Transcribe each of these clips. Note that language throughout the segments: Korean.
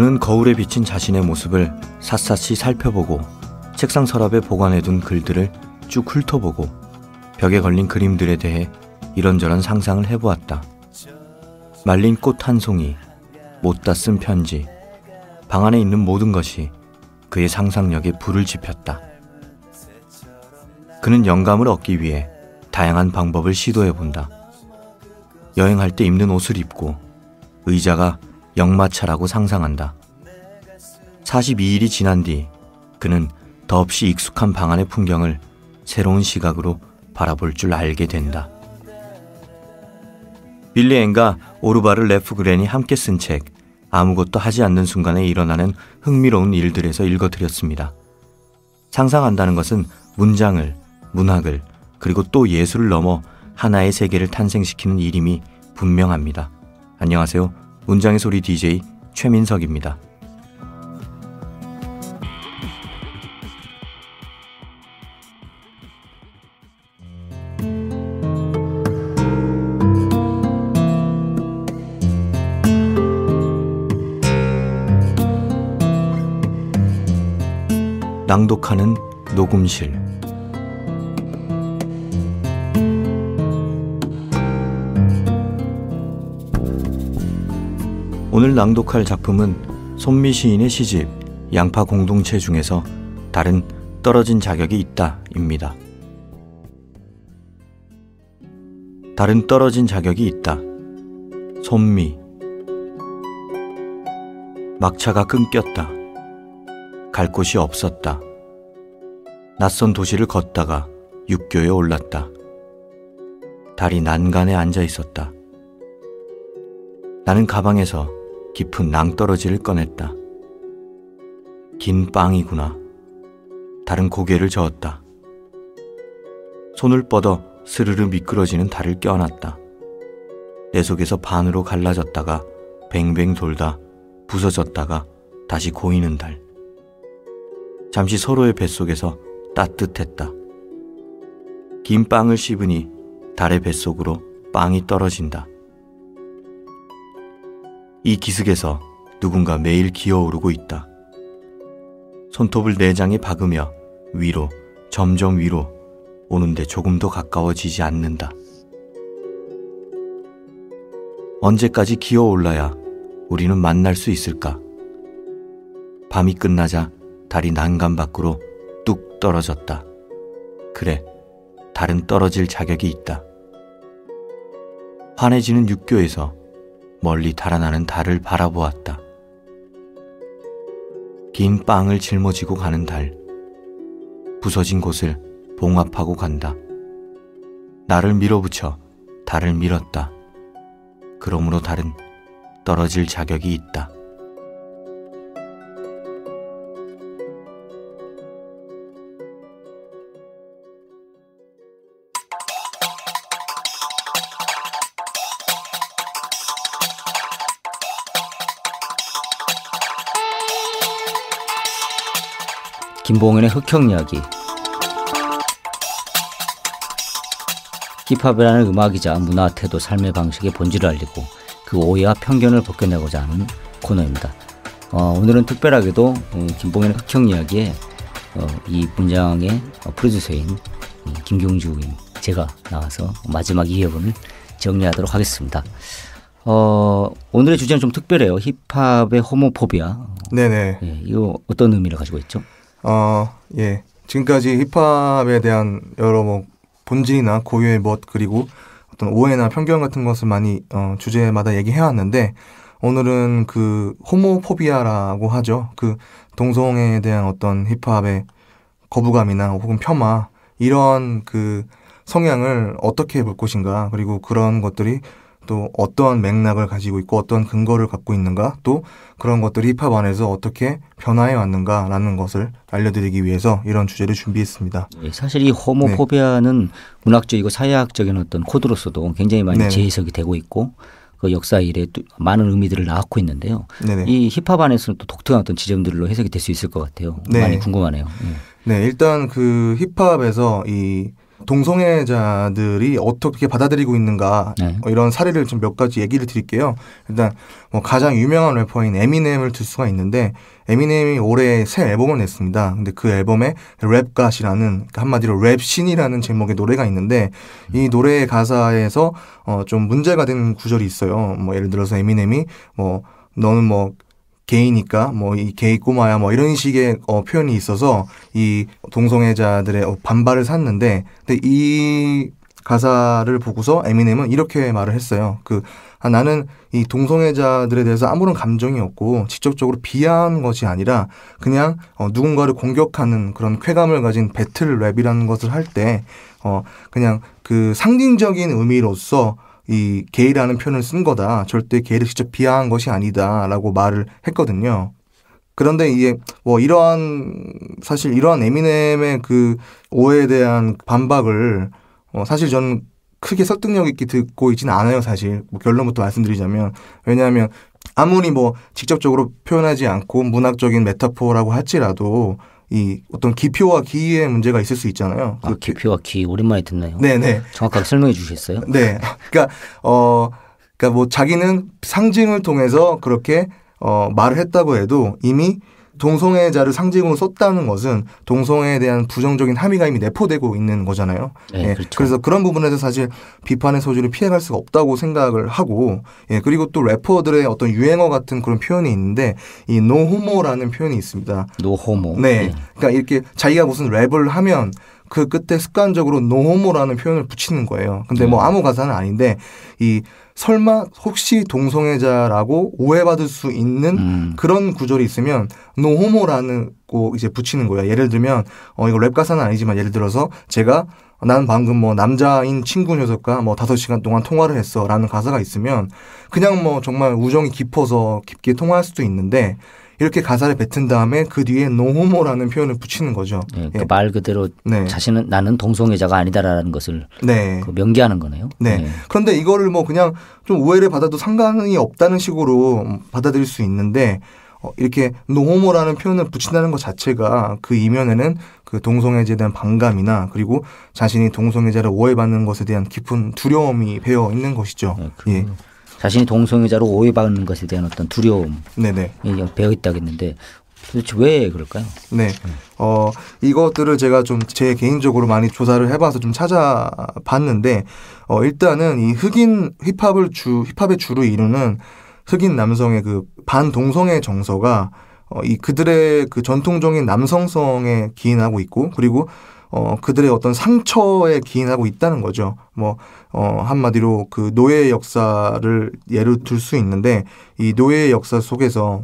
그는 거울에 비친 자신의 모습을 샅샅이 살펴보고 책상 서랍에 보관해둔 글들을 쭉 훑어보고 벽에 걸린 그림들에 대해 이런저런 상상을 해보았다. 말린 꽃 한 송이, 못다 쓴 편지, 방 안에 있는 모든 것이 그의 상상력에 불을 지폈다. 그는 영감을 얻기 위해 다양한 방법을 시도해 본다. 여행할 때 입는 옷을 입고 의자가 역마차라고 상상한다. 42일이 지난 뒤 그는 더없이 익숙한 방안의 풍경을 새로운 시각으로 바라볼 줄 알게 된다. 빌리 엔과 오르바르 레프 그렌이 함께 쓴 책 아무것도 하지 않는 순간에 일어나는 흥미로운 일들에서 읽어드렸습니다. 상상한다는 것은 문장을, 문학을, 그리고 또 예술을 넘어 하나의 세계를 탄생시키는 일임이 분명합니다. 안녕하세요. 문장의 소리 DJ 최민석입니다. 낭독하는 녹음실 오늘 낭독할 작품은 손미 시인의 시집 양파 공동체 중에서 다른 떨어진 자격이 있다입니다. 다른 떨어진 자격이 있다. 손미 막차가 끊겼다. 갈 곳이 없었다. 낯선 도시를 걷다가 육교에 올랐다. 달이 난간에 앉아 있었다. 나는 가방에서 깊은 낭떠러지를 꺼냈다. 긴 빵이구나. 다른 고개를 저었다. 손을 뻗어 스르르 미끄러지는 달을 껴안았다. 내 속에서 반으로 갈라졌다가 뱅뱅 돌다 부서졌다가 다시 고이는 달. 잠시 서로의 뱃속에서 따뜻했다. 긴 빵을 씹으니 달의 뱃속으로 빵이 떨어진다. 이 기슭에서 누군가 매일 기어오르고 있다. 손톱을 내장에 네 박으며 위로 점점 위로 오는데 조금 더 가까워지지 않는다. 언제까지 기어올라야 우리는 만날 수 있을까? 밤이 끝나자 달이 난간 밖으로 뚝 떨어졌다. 그래, 달은 떨어질 자격이 있다. 환해지는 육교에서 멀리 달아나는 달을 바라보았다. 긴 빵을 짊어지고 가는 달. 부서진 곳을 봉합하고 간다. 나를 밀어붙여 달을 밀었다. 그러므로 달은 떨어질 자격이 있다. 김봉현의 흑형 이야기 힙합이라는 음악이자 문화, 태도, 삶의 방식의 본질을 알리고 그 오해와 편견을 벗겨내고자 하는 코너입니다. 어, 오늘은 특별하게도 어, 김봉현의 흑형 이야기에 어, 이 문장의 어, 프로듀서인 김경주인 제가 나와서 마지막 2회분을 정리하도록 하겠습니다. 어, 오늘의 주제는 좀 특별해요. 힙합의 호모포비아. 네네. 예, 이거 어떤 의미를 가지고 있죠? 어, 예. 지금까지 힙합에 대한 여러 뭐 본질이나 고유의 멋 그리고 어떤 오해나 편견 같은 것을 많이 어, 주제마다 얘기해 왔는데 오늘은 그 호모포비아라고 하죠. 그 동성애에 대한 어떤 힙합의 거부감이나 혹은 폄하 이런 그 성향을 어떻게 볼 것인가 그리고 그런 것들이 또 어떠한 맥락을 가지고 있고 어떤 근거를 갖고 있는가 또 그런 것들이 힙합 안에서 어떻게 변화해 왔는가라는 것을 알려드리기 위해서 이런 주제를 준비했습니다. 예, 사실 이 호모포비아는 네. 문학적이고 사회학적인 어떤 코드로서도 굉장히 많이 네. 재해석이 되고 있고 그 역사 이래 많은 의미들을 낳고 있는데요. 네네. 이 힙합 안에서는 또 독특한 어떤 지점들로 해석이 될 수 있을 것 같아요. 네. 많이 궁금하네요. 예. 네, 일단 그 힙합에서 이 동성애자들이 어떻게 받아들이고 있는가 네. 뭐 이런 사례를 좀 몇 가지 얘기를 드릴게요. 일단 뭐 가장 유명한 래퍼인 에미넴을 들 수가 있는데 에미넴이 올해 새 앨범을 냈습니다. 근데 그 앨범에 랩갓이라는 그러니까 한마디로 랩신이라는 제목의 노래가 있는데 이 노래의 가사에서 어좀 문제가 되는 구절이 있어요. 뭐 예를 들어서 에미넴이 뭐 너는 뭐 게이니까 뭐이 게이 꼬마야 뭐 이런 식의 어, 표현이 있어서 이 동성애자들의 어, 반발을 샀는데 근데 이 가사를 보고서 에미넴은 이렇게 말을 했어요. 그 아, 나는 이 동성애자들에 대해서 아무런 감정이 없고 직접적으로 비하한 것이 아니라 그냥 어, 누군가를 공격하는 그런 쾌감을 가진 배틀 랩이라는 것을 할 때 어, 그냥 그 상징적인 의미로서 이 게이라는 표현을 쓴 거다. 절대 게이를 직접 비하한 것이 아니다라고 말을 했거든요. 그런데 이게 뭐 이러한 사실 이러한 에미넴의 그 오해에 대한 반박을 어 사실 저는 크게 설득력 있게 듣고 있지는 않아요, 사실. 뭐 결론부터 말씀드리자면 왜냐하면 아무리 뭐 직접적으로 표현하지 않고 문학적인 메타포라고 할지라도 이 어떤 기표와 기의 문제가 있을 수 있잖아요. 아, 그 기표와 기 오랜만에 듣네요. 네네. 네. 정확하게 설명해 주시겠어요? 네. 그러니까 어 그러니까 뭐 자기는 상징을 통해서 그렇게 어 말을 했다고 해도 이미 동성애자를 상징으로 썼다는 것은 동성애에 대한 부정적인 함의가 이미 내포되고 있는 거잖아요. 네, 예, 그렇죠. 그래서 그런 부분에서 사실 비판의 소지를 피해갈 수가 없다고 생각을 하고 예, 그리고 또 래퍼들의 어떤 유행어 같은 그런 표현이 있는데 이 노호모라는 표현이 있습니다. 노호모. 네. 네. 그러니까 이렇게 자기가 무슨 랩을 하면 그 끝에 습관적으로 노호모라는 표현을 붙이는 거예요. 근데 뭐 네. 아무 가사는 아닌데 이 설마 혹시 동성애자라고 오해받을 수 있는 음. 그런 구절이 있으면 노호모라는고 이제 붙이는 거예요. 예를 들면 어 이거 랩 가사는 아니지만 예를 들어서 제가 나는 방금 뭐 남자인 친구 녀석과 뭐 다섯 시간 동안 통화를 했어라는 가사가 있으면 그냥 뭐 정말 우정이 깊어서 깊게 통화할 수도 있는데 이렇게 가사를 뱉은 다음에 그 뒤에 노호모라는 표현을 붙이는 거죠. 네, 그말 예. 그대로 네. 자신은 나는 동성애자가 아니다라는 것을 네. 그 명기하는 거네요. 네. 네. 그런데 이거를 뭐 그냥 좀 오해를 받아도 상관이 없다는 식으로 받아들일 수 있는데 어, 이렇게 노호모라는 표현을 붙인다는 것 자체가 그 이면에는 그 동성애자에 대한 반감이나 그리고 자신이 동성애자를 오해받는 것에 대한 깊은 두려움이 배어 있는 것이죠. 네, 그 예. 자신이 동성애자로 오해받는 것에 대한 어떤 두려움이 네네. 예, 배어 있다겠는데 도대체 왜 그럴까요? 네. 예. 어, 이것들을 제가 좀 제 개인적으로 많이 조사를 해봐서 좀 찾아봤는데, 어, 일단은 이 흑인 힙합을 주, 힙합의 주로 이루는 흑인 남성의 그 반동성애 정서가 어, 이 그들의 그 전통적인 남성성에 기인하고 있고, 그리고 어, 그들의 어떤 상처에 기인하고 있다는 거죠. 뭐, 어, 한마디로 그 노예의 역사를 예를들 수 있는데 이 노예의 역사 속에서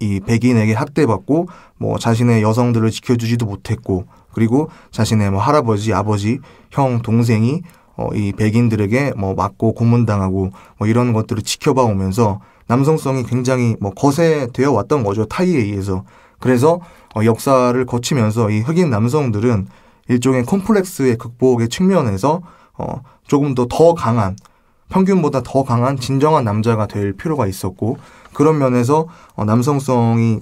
이 백인에게 학대받고 뭐 자신의 여성들을 지켜주지도 못했고 그리고 자신의 뭐 할아버지, 아버지, 형, 동생이 어, 이 백인들에게 뭐 맞고 고문당하고 뭐 이런 것들을 지켜봐 오면서 남성성이 굉장히 뭐 거세되어 왔던 거죠. 타이에 의해서. 그래서 어, 역사를 거치면서 이 흑인 남성들은 일종의 콤플렉스의 극복의 측면에서 어, 조금 더 더 강한 평균보다 더 강한 진정한 남자가 될 필요가 있었고 그런 면에서 어, 남성성이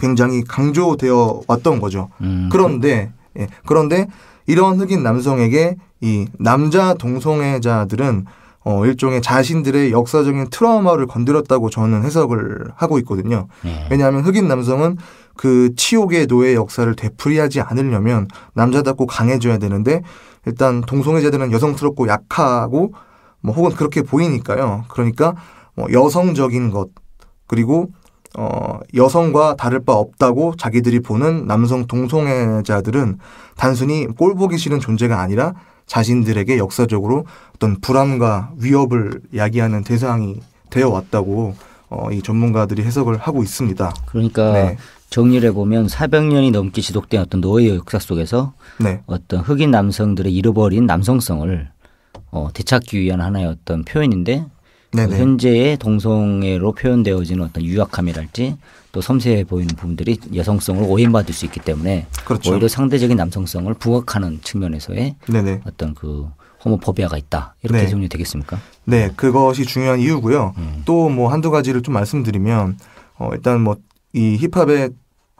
굉장히 강조되어 왔던 거죠. 음. 그런데 예, 그런데 이런 흑인 남성에게 이 남자 동성애자들은 어, 일종의 자신들의 역사적인 트라우마를 건드렸다고 저는 해석을 하고 있거든요. 음. 왜냐하면 흑인 남성은 그 치욕의 노예 역사를 되풀이하지 않으려면 남자답고 강해져야 되는데 일단 동성애자들은 여성스럽고 약하고 뭐 혹은 그렇게 보이니까요. 그러니까 뭐 여성적인 것 그리고 어, 여성과 다를 바 없다고 자기들이 보는 남성 동성애자들은 단순히 꼴 보기 싫은 존재가 아니라 자신들에게 역사적으로 어떤 불안과 위협을 야기하는 대상이 되어 왔다고 어, 이 전문가들이 해석을 하고 있습니다. 그러니까 네. 정리를 해보면 400년이 넘게 지속된 어떤 노예 의 역사 속에서 네. 어떤 흑인 남성들의 잃어버린 남성성을 어, 되찾기 위한 하나의 어떤 표현인데 어, 현재의 동성애로 표현되어진 어떤 유약함이랄지 또 섬세해 보이는 부분들이 여성성을 오인받을 수 있기 때문에 그렇죠. 오히려 상대적인 남성성을 부각하는 측면에서의 네네. 어떤 그 호모포비아가 있다 이렇게 네. 정리 되겠습니까? 네, 그것이 중요한 이유고요. 음. 또뭐 한두 가지를 좀 말씀드리면 어, 일단 뭐이 힙합의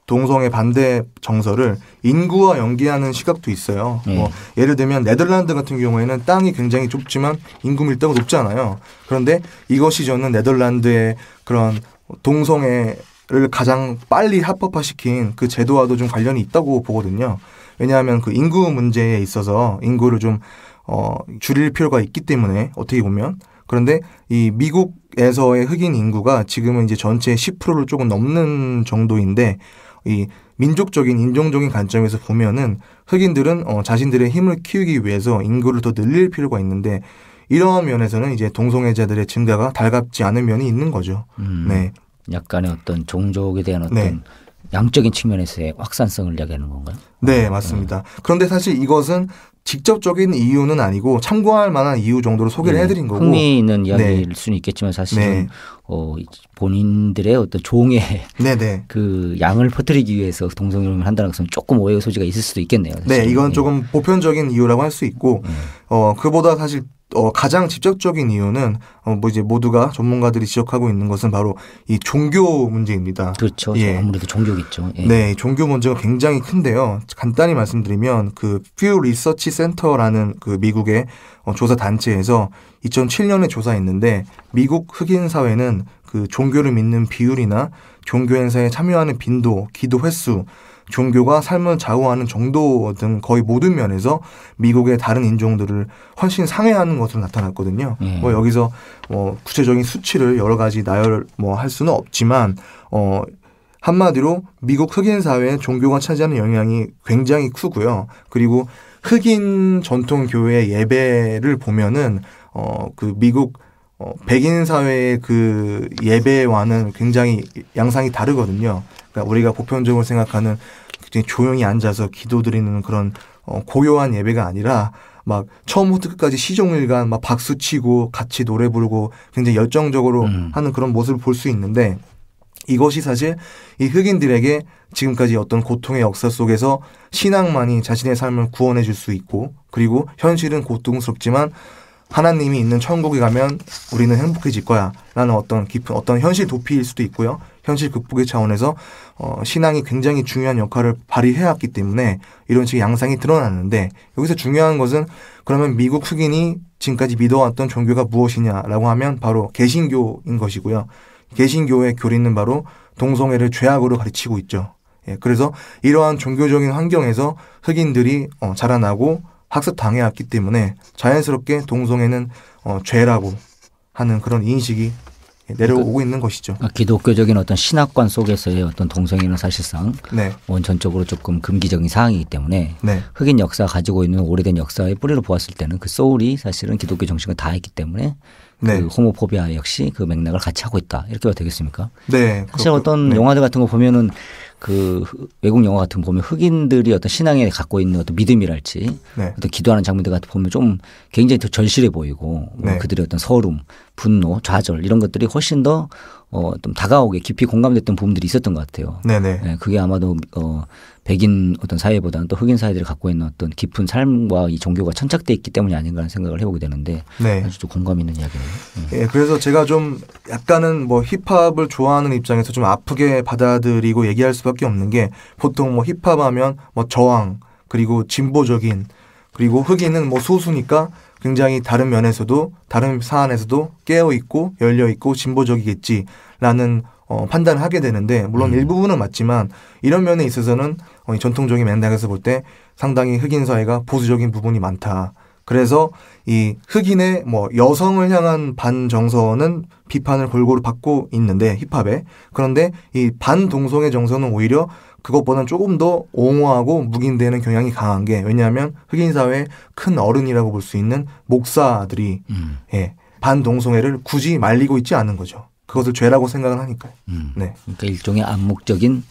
동성애 반대 정서를 인구와 연계하는 시각도 있어요. 네. 뭐 예를 들면 네덜란드 같은 경우에는 땅이 굉장히 좁지만 인구 밀도가 높잖아요. 그런데 이것이 저는 네덜란드의 그런 동성애를 가장 빨리 합법화시킨 그 제도와도 좀 관련이 있다고 보거든요. 왜냐하면 그 인구 문제에 있어서 인구를 좀 어, 줄일 필요가 있기 때문에 어떻게 보면 그런데 이 미국에서의 흑인 인구가 지금은 이제 전체의 10%를 조금 넘는 정도인데 이 민족적인 인종적인 관점에서 보면은 흑인들은 어, 자신들의 힘을 키우기 위해서 인구를 더 늘릴 필요가 있는데 이러한 면에서는 이제 동성애자들의 증가가 달갑지 않은 면이 있는 거죠. 음, 네. 약간의 어떤 종족에 대한 어떤 네. 양적인 측면에서의 확산성을 이야기하는 건가요? 네, 맞습니다. 네. 그런데 사실 이것은 직접적인 이유는 아니고 참고할 만한 이유 정도로 소개를 네, 해드린 거고 흥미있는 네. 이야기일 네. 수는 있겠지만 사실은 네. 어, 본인들의 어떤 종의 네, 네. 그 양을 퍼뜨리기 위해서 동성애를 한다는 것은 조금 오해의 소지가 있을 수도 있겠네요. 사실은. 네, 이건 예. 조금 보편적인 이유라고 할 수 있고 음. 어, 그보다 사실 어, 가장 직접적인 이유는 어, 뭐 이제 모두가 전문가들이 지적하고 있는 것은 바로 이 종교 문제입니다. 그렇죠. 예. 아무래도 종교겠죠. 예. 네, 종교 문제가 굉장히 큰데요. 간단히 말씀드리면 그퓨 리서치 센터라는 그 미국의 어, 조사 단체에서 2007년에 조사했는데 미국 흑인 사회는 그 종교를 믿는 비율이나 종교 행사에 참여하는 빈도, 기도 횟수 종교가 삶을 좌우하는 정도 등 거의 모든 면에서 미국의 다른 인종들을 훨씬 상회하는 것으로 나타났거든요. 예. 뭐 여기서 뭐 구체적인 수치를 여러 가지 나열 뭐 할 수는 없지만 어 한마디로 미국 흑인 사회에 종교가 차지하는 영향이 굉장히 크고요. 그리고 흑인 전통 교회 예배를 보면은 어 그 미국 어 백인 사회의 그 예배와는 굉장히 양상이 다르거든요. 그러니까 우리가 보편적으로 생각하는 굉장히 조용히 앉아서 기도드리는 그런 어, 고요한 예배가 아니라 막 처음부터 끝까지 시종일관 막 박수 치고 같이 노래 부르고 굉장히 열정적으로 음. 하는 그런 모습을 볼 수 있는데 이것이 사실 이 흑인들에게 지금까지 어떤 고통의 역사 속에서 신앙만이 자신의 삶을 구원해 줄 수 있고 그리고 현실은 고통스럽지만 하나님이 있는 천국에 가면 우리는 행복해질 거야 라는 어떤 깊은 어떤 현실 도피일 수도 있고요. 현실 극복의 차원에서 어, 신앙이 굉장히 중요한 역할을 발휘해왔기 때문에 이런 식의 양상이 드러났는데 여기서 중요한 것은 그러면 미국 흑인이 지금까지 믿어왔던 종교가 무엇이냐라고 하면 바로 개신교인 것이고요. 개신교의 교리는 바로 동성애를 죄악으로 가르치고 있죠. 예, 그래서 이러한 종교적인 환경에서 흑인들이 어, 자라나고 학습당해왔기 때문에 자연스럽게 동성애는 어, 죄라고 하는 그런 인식이 예, 내려오고 그 있는 것이죠. 아, 기독교적인 어떤 신학관 속에서의 어떤 동성애는 사실상 네. 원천적으로 조금 금기적인 사항이기 때문에 네. 흑인 역사 가지고 있는 오래된 역사의 뿌리로 보았을 때는 그 소울이 사실은 기독교 정신과 다 있기 때문에 그 네. 그 호모포비아 역시 그 맥락을 같이 하고 있다 이렇게 봐도 되겠습니까? 네. 사실 그렇군 어떤 네. 영화들 같은 거 보면은 그 외국 영화 같은 거 보면 흑인들이 어떤 신앙에 갖고 있는 어떤 믿음이랄지 네. 어떤 기도하는 장면들 같은 거 보면 좀 굉장히 더 절실해 보이고 뭐 네. 그들의 어떤 서름, 분노, 좌절 이런 것들이 훨씬 더 어, 좀 다가오게 깊이 공감됐던 부분들이 있었던 것 같아요. 네네. 네, 그게 아마도 어, 백인 어떤 사회보다는 또 흑인 사회들이 갖고 있는 어떤 깊은 삶과 이 종교가 천착돼 있기 때문이 아닌가 하는 생각을 해보게 되는데 네. 아주 좀 공감 있는 이야기네요. 네. 예, 네, 그래서 제가 좀 약간은 뭐 힙합을 좋아하는 입장에서 좀 아프게 받아들이고 얘기할 수밖에 없는 게 보통 뭐 힙합하면 뭐 저항 그리고 진보적인 그리고 흑인은 뭐 소수니까 굉장히 다른 면에서도 다른 사안에서도 깨어 있고 열려 있고 진보적이겠지라는 어, 판단을 하게 되는데 물론 음. 일부분은 맞지만 이런 면에 있어서는 어, 전통적인 맥락에서 볼 때 상당히 흑인 사회가 보수적인 부분이 많다. 그래서 이 흑인의 뭐 여성을 향한 반정서는 비판을 골고루 받고 있는데 힙합에 그런데 이 반동성애 정서는 오히려 그것보다는 조금 더 옹호하고 묵인되는 경향이 강한 게 왜냐하면 흑인 사회의 큰 어른이라고 볼 수 있는 목사들이 음. 예, 반동성애를 굳이 말리고 있지 않은 거죠. 그것을 죄라고 생각을 하니까요. 음. 네. 그러니까 일종의 암묵적인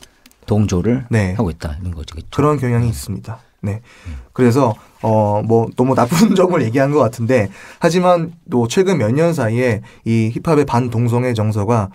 동조를 네. 하고 있다 이런 거죠. 그렇 그런 경향이 네. 있습니다. 네. 음. 그래서 어 뭐 너무 뭐 나쁜 점을 얘기한 것 같은데 하지만 또 최근 몇 년 사이에 이 힙합의 반동성애 정서가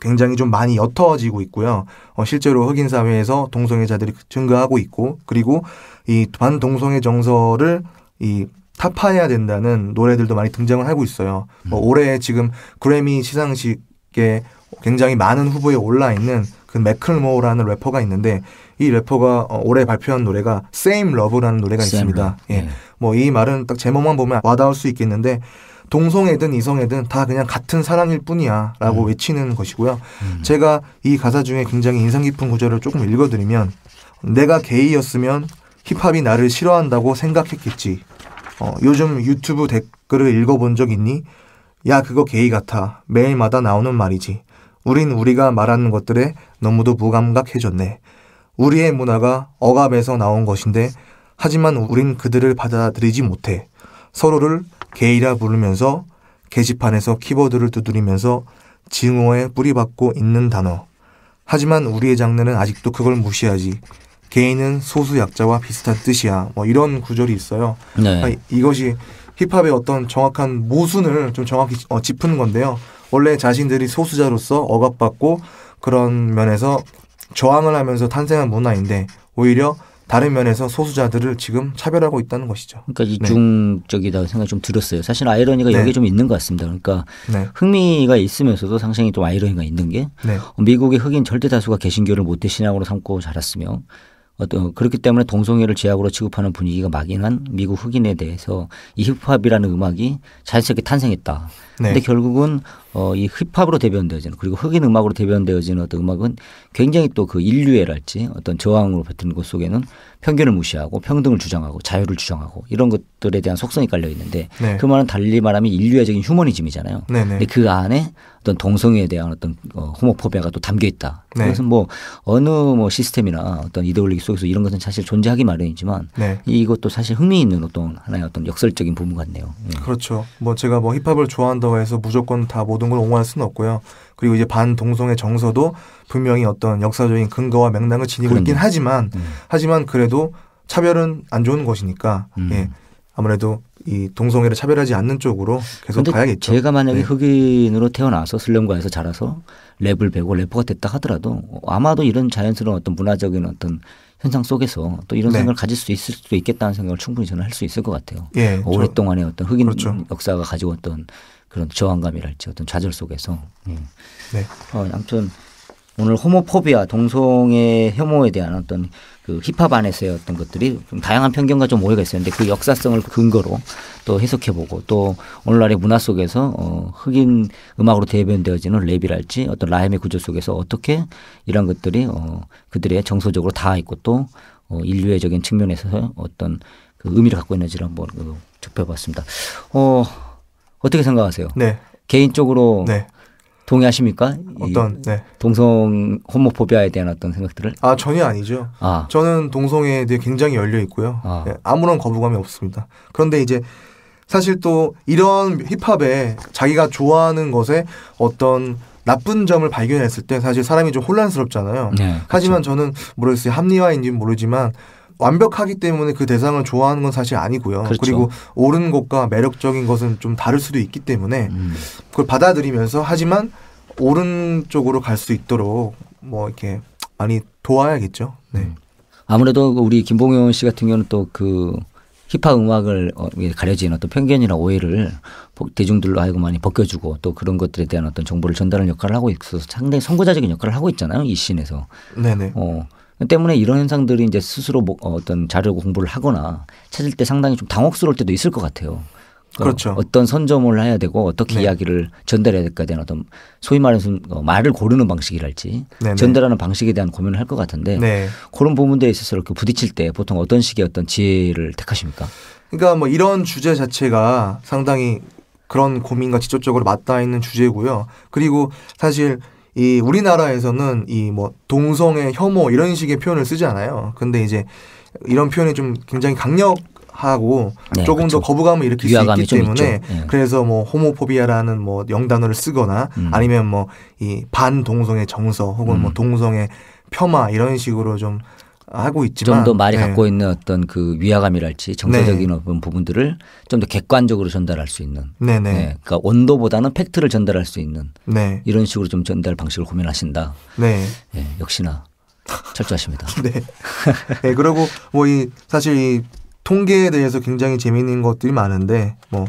굉장히 좀 많이 옅어지고 있고요. 어, 실제로 흑인 사회에서 동성애자들이 증가하고 있고 그리고 이 반동성애 정서를 이 타파해야 된다는 노래들도 많이 등장을 하고 있어요. 뭐 올해 지금 그래미 시상식에 굉장히 많은 후보에 올라 있는 그 맥클모어라는 래퍼가 있는데 이 래퍼가 어, 올해 발표한 노래가 Same Love라는 노래가 Same 있습니다. 예. 네. 뭐이 말은 딱 제목만 보면 와닿을 수 있겠는데 동성애든 이성애든 다 그냥 같은 사랑일 뿐이야라고 음. 외치는 것이고요. 음. 제가 이 가사 중에 굉장히 인상 깊은 구절을 조금 읽어드리면 내가 게이였으면 힙합이 나를 싫어한다고 생각했겠지. 어, 요즘 유튜브 댓글을 읽어본 적 있니? 야 그거 게이 같아. 매일마다 나오는 말이지. 우린 우리가 말하는 것들에 너무도 무감각해졌네. 우리의 문화가 억압에서 나온 것인데 하지만 우린 그들을 받아들이지 못해. 서로를 게이라 부르면서 게시판에서 키보드를 두드리면서 증오에 뿌리박고 있는 단어. 하지만 우리의 장르는 아직도 그걸 무시하지. 개인은 소수 약자와 비슷한 뜻이야. 뭐 이런 구절이 있어요. 네. 그니 아, 이것이 힙합의 어떤 정확한 모순을 좀 정확히 어, 짚은 건데요. 원래 자신들이 소수자로서 억압받고 그런 면에서 저항을 하면서 탄생한 문화인데 오히려 다른 면에서 소수자들을 지금 차별하고 있다는 것이죠. 그러니까 네. 이중적이다 네. 생각이 좀 들었어요. 사실 아이러니가 네. 여기좀 있는 것 같습니다. 그러니까 네. 흥미가 있으면서도 상당히 좀 아이러니가 있는 게 네. 미국의 흑인 절대 다수가 개신교를 못대 신앙으로 삼고 자랐으며 어떤 그렇기 때문에 동성애를 제약으로 취급하는 분위기가 막연한 미국 흑인에 대해서 이 힙합이라는 음악이 자연스럽게 탄생했다. 네. 근데 결국은 어, 이 힙합으로 대변되어지는 그리고 흑인 음악으로 대변되어지는 어떤 음악은 굉장히 또 그 인류애랄지 어떤 저항으로 버티는 것 속에는 편견을 무시하고 평등을 주장하고 자유를 주장하고 이런 것들에 대한 속성이 깔려 있는데 네. 그 말은 달리 말하면 인류애적인 휴머니즘이잖아요. 네, 네. 근데 그 안에 어떤 동성애에 대한 어떤 어, 호모포비아가 또 담겨 있다. 네. 그래서 뭐 어느 뭐 시스템이나 어떤 이데올로기 속에서 이런 것은 사실 존재하기 마련이지만 네. 이것도 사실 흥미 있는 어떤 하나의 어떤 역설적인 부분 같네요. 예. 그렇죠. 뭐 제가 뭐 힙합을 좋아한다 그다고 해서 무조건 다 모든 걸 옹호할 수는 없고요. 그리고 이제 반동성의 정서도 분명히 어떤 역사적인 근거와 맥락을 지니고 그럼요. 있긴 하지만 음. 하지만 그래도 차별은 안 좋은 것이니까 음. 예. 아무래도 이 동성애를 차별하지 않는 쪽으로 계속 가야겠죠. 제가 만약에 네. 흑인으로 태어나서 슬럼가에서 자라서 랩을 배고 래퍼가 됐다 하더라도 아마도 이런 자연스러운 어떤 문화적인 어떤 현상 속에서 또 이런 네. 생각을 가질 수 있을 수도 있겠다는 생각을 충분히 저는 할 수 있을 것 같아요. 예, 그렇죠. 오랫동안의 어떤 흑인 그렇죠. 역사가 가지고 어떤 그런 저항감이랄지 어떤 좌절 속에서. 예. 네. 어, 아무튼 오늘 호모포비아 동성애 혐오에 대한 어떤 그 힙합 안에서의 어떤 것들이 좀 다양한 편견과 좀 오해가 있었는데 그 역사성을 그 근거로 또 해석해보고 또 오늘날의 문화 속에서 어 흑인 음악으로 대변되어지는 랩이랄지 어떤 라임의 구조 속에서 어떻게 이런 것들이 어 그들의 정서적으로 다 있고 또 어 인류애적인 측면에서 어떤 그 의미를 갖고 있는지를 한번 그 좁혀봤습니다. 어 어떻게 생각하세요? 네. 개인적으로 네. 동의하십니까? 어떤 네. 동성 호모포비아에 대한 어떤 생각들을? 아 전혀 아니죠. 아. 저는 동성에 대해 굉장히 열려 있고요. 아. 네, 아무런 거부감이 없습니다. 그런데 이제 사실 또 이런 힙합에 자기가 좋아하는 것에 어떤 나쁜 점을 발견했을 때 사실 사람이 좀 혼란스럽잖아요. 네, 그렇죠. 하지만 저는 모르겠어요 합리화인지는 모르지만 완벽하기 때문에 그 대상을 좋아하는 건 사실 아니고요. 그렇죠. 그리고 옳은 것과 매력적인 것은 좀 다를 수도 있기 때문에 음. 그걸 받아들이면서 하지만 옳은 쪽으로 갈 수 있도록 뭐 이렇게 많이 도와야겠죠. 네. 음. 아무래도 그 우리 김봉현 씨 같은 경우는 또 그 힙합 음악을 어, 가려진 어떤 편견이나 오해를 대중들로 하여금 많이 벗겨주고 또 그런 것들에 대한 어떤 정보를 전달하는 역할을 하고 있어서 상당히 선구자적인 역할을 하고 있잖아요 이 씬에서. 네네. 어, 때문에 이런 현상들이 이제 스스로 뭐 어, 어떤 자료 공부를 하거나 찾을 때 상당히 좀 당혹스러울 때도 있을 것 같아요. 어, 그렇죠. 어떤 선점을 해야 되고 어떻게 네. 이야기를 전달해야 될까에 대한 어떤 소위 말해서 어, 말을 고르는 방식이랄지 네네. 전달하는 방식에 대한 고민을 할 것 같은데 네. 그런 부분들에 있어서 이렇게 부딪힐 때 보통 어떤 식의 어떤 지혜를 택하십니까? 그러니까 뭐 이런 주제 자체가 상당히 그런 고민과 직접적으로 맞닿아 있는 주제고요. 그리고 사실 이 우리나라에서는 이 뭐 동성애 혐오 이런 식의 표현을 쓰잖아요. 근데 이제 이런 표현이 좀 굉장히 강력하고 네, 조금 그쵸. 더 거부감을 일으킬 수 있기 때문에 네. 그래서 뭐 호모포비아라는 뭐 영단어를 쓰거나 음. 아니면 뭐 이 반동성애 정서 혹은 뭐 음. 뭐 동성애 폄하 이런 식으로 좀 하고 있지만 좀 더 말이 네. 갖고 있는 어떤 그 위화감이랄지 정서적인 어 부분들을 좀 더 객관적으로 전달할 수 있는 네네. 네. 네. 그러니까 온도보다는 팩트를 전달할 수 있는 네. 이런 식으로 좀 전달 방식을 고민하신다. 네. 네. 역시나 철저하십니다. 네. 네. 그리고 뭐 이 사실 이 통계에 대해서 굉장히 재미있는 것들이 많은데 뭐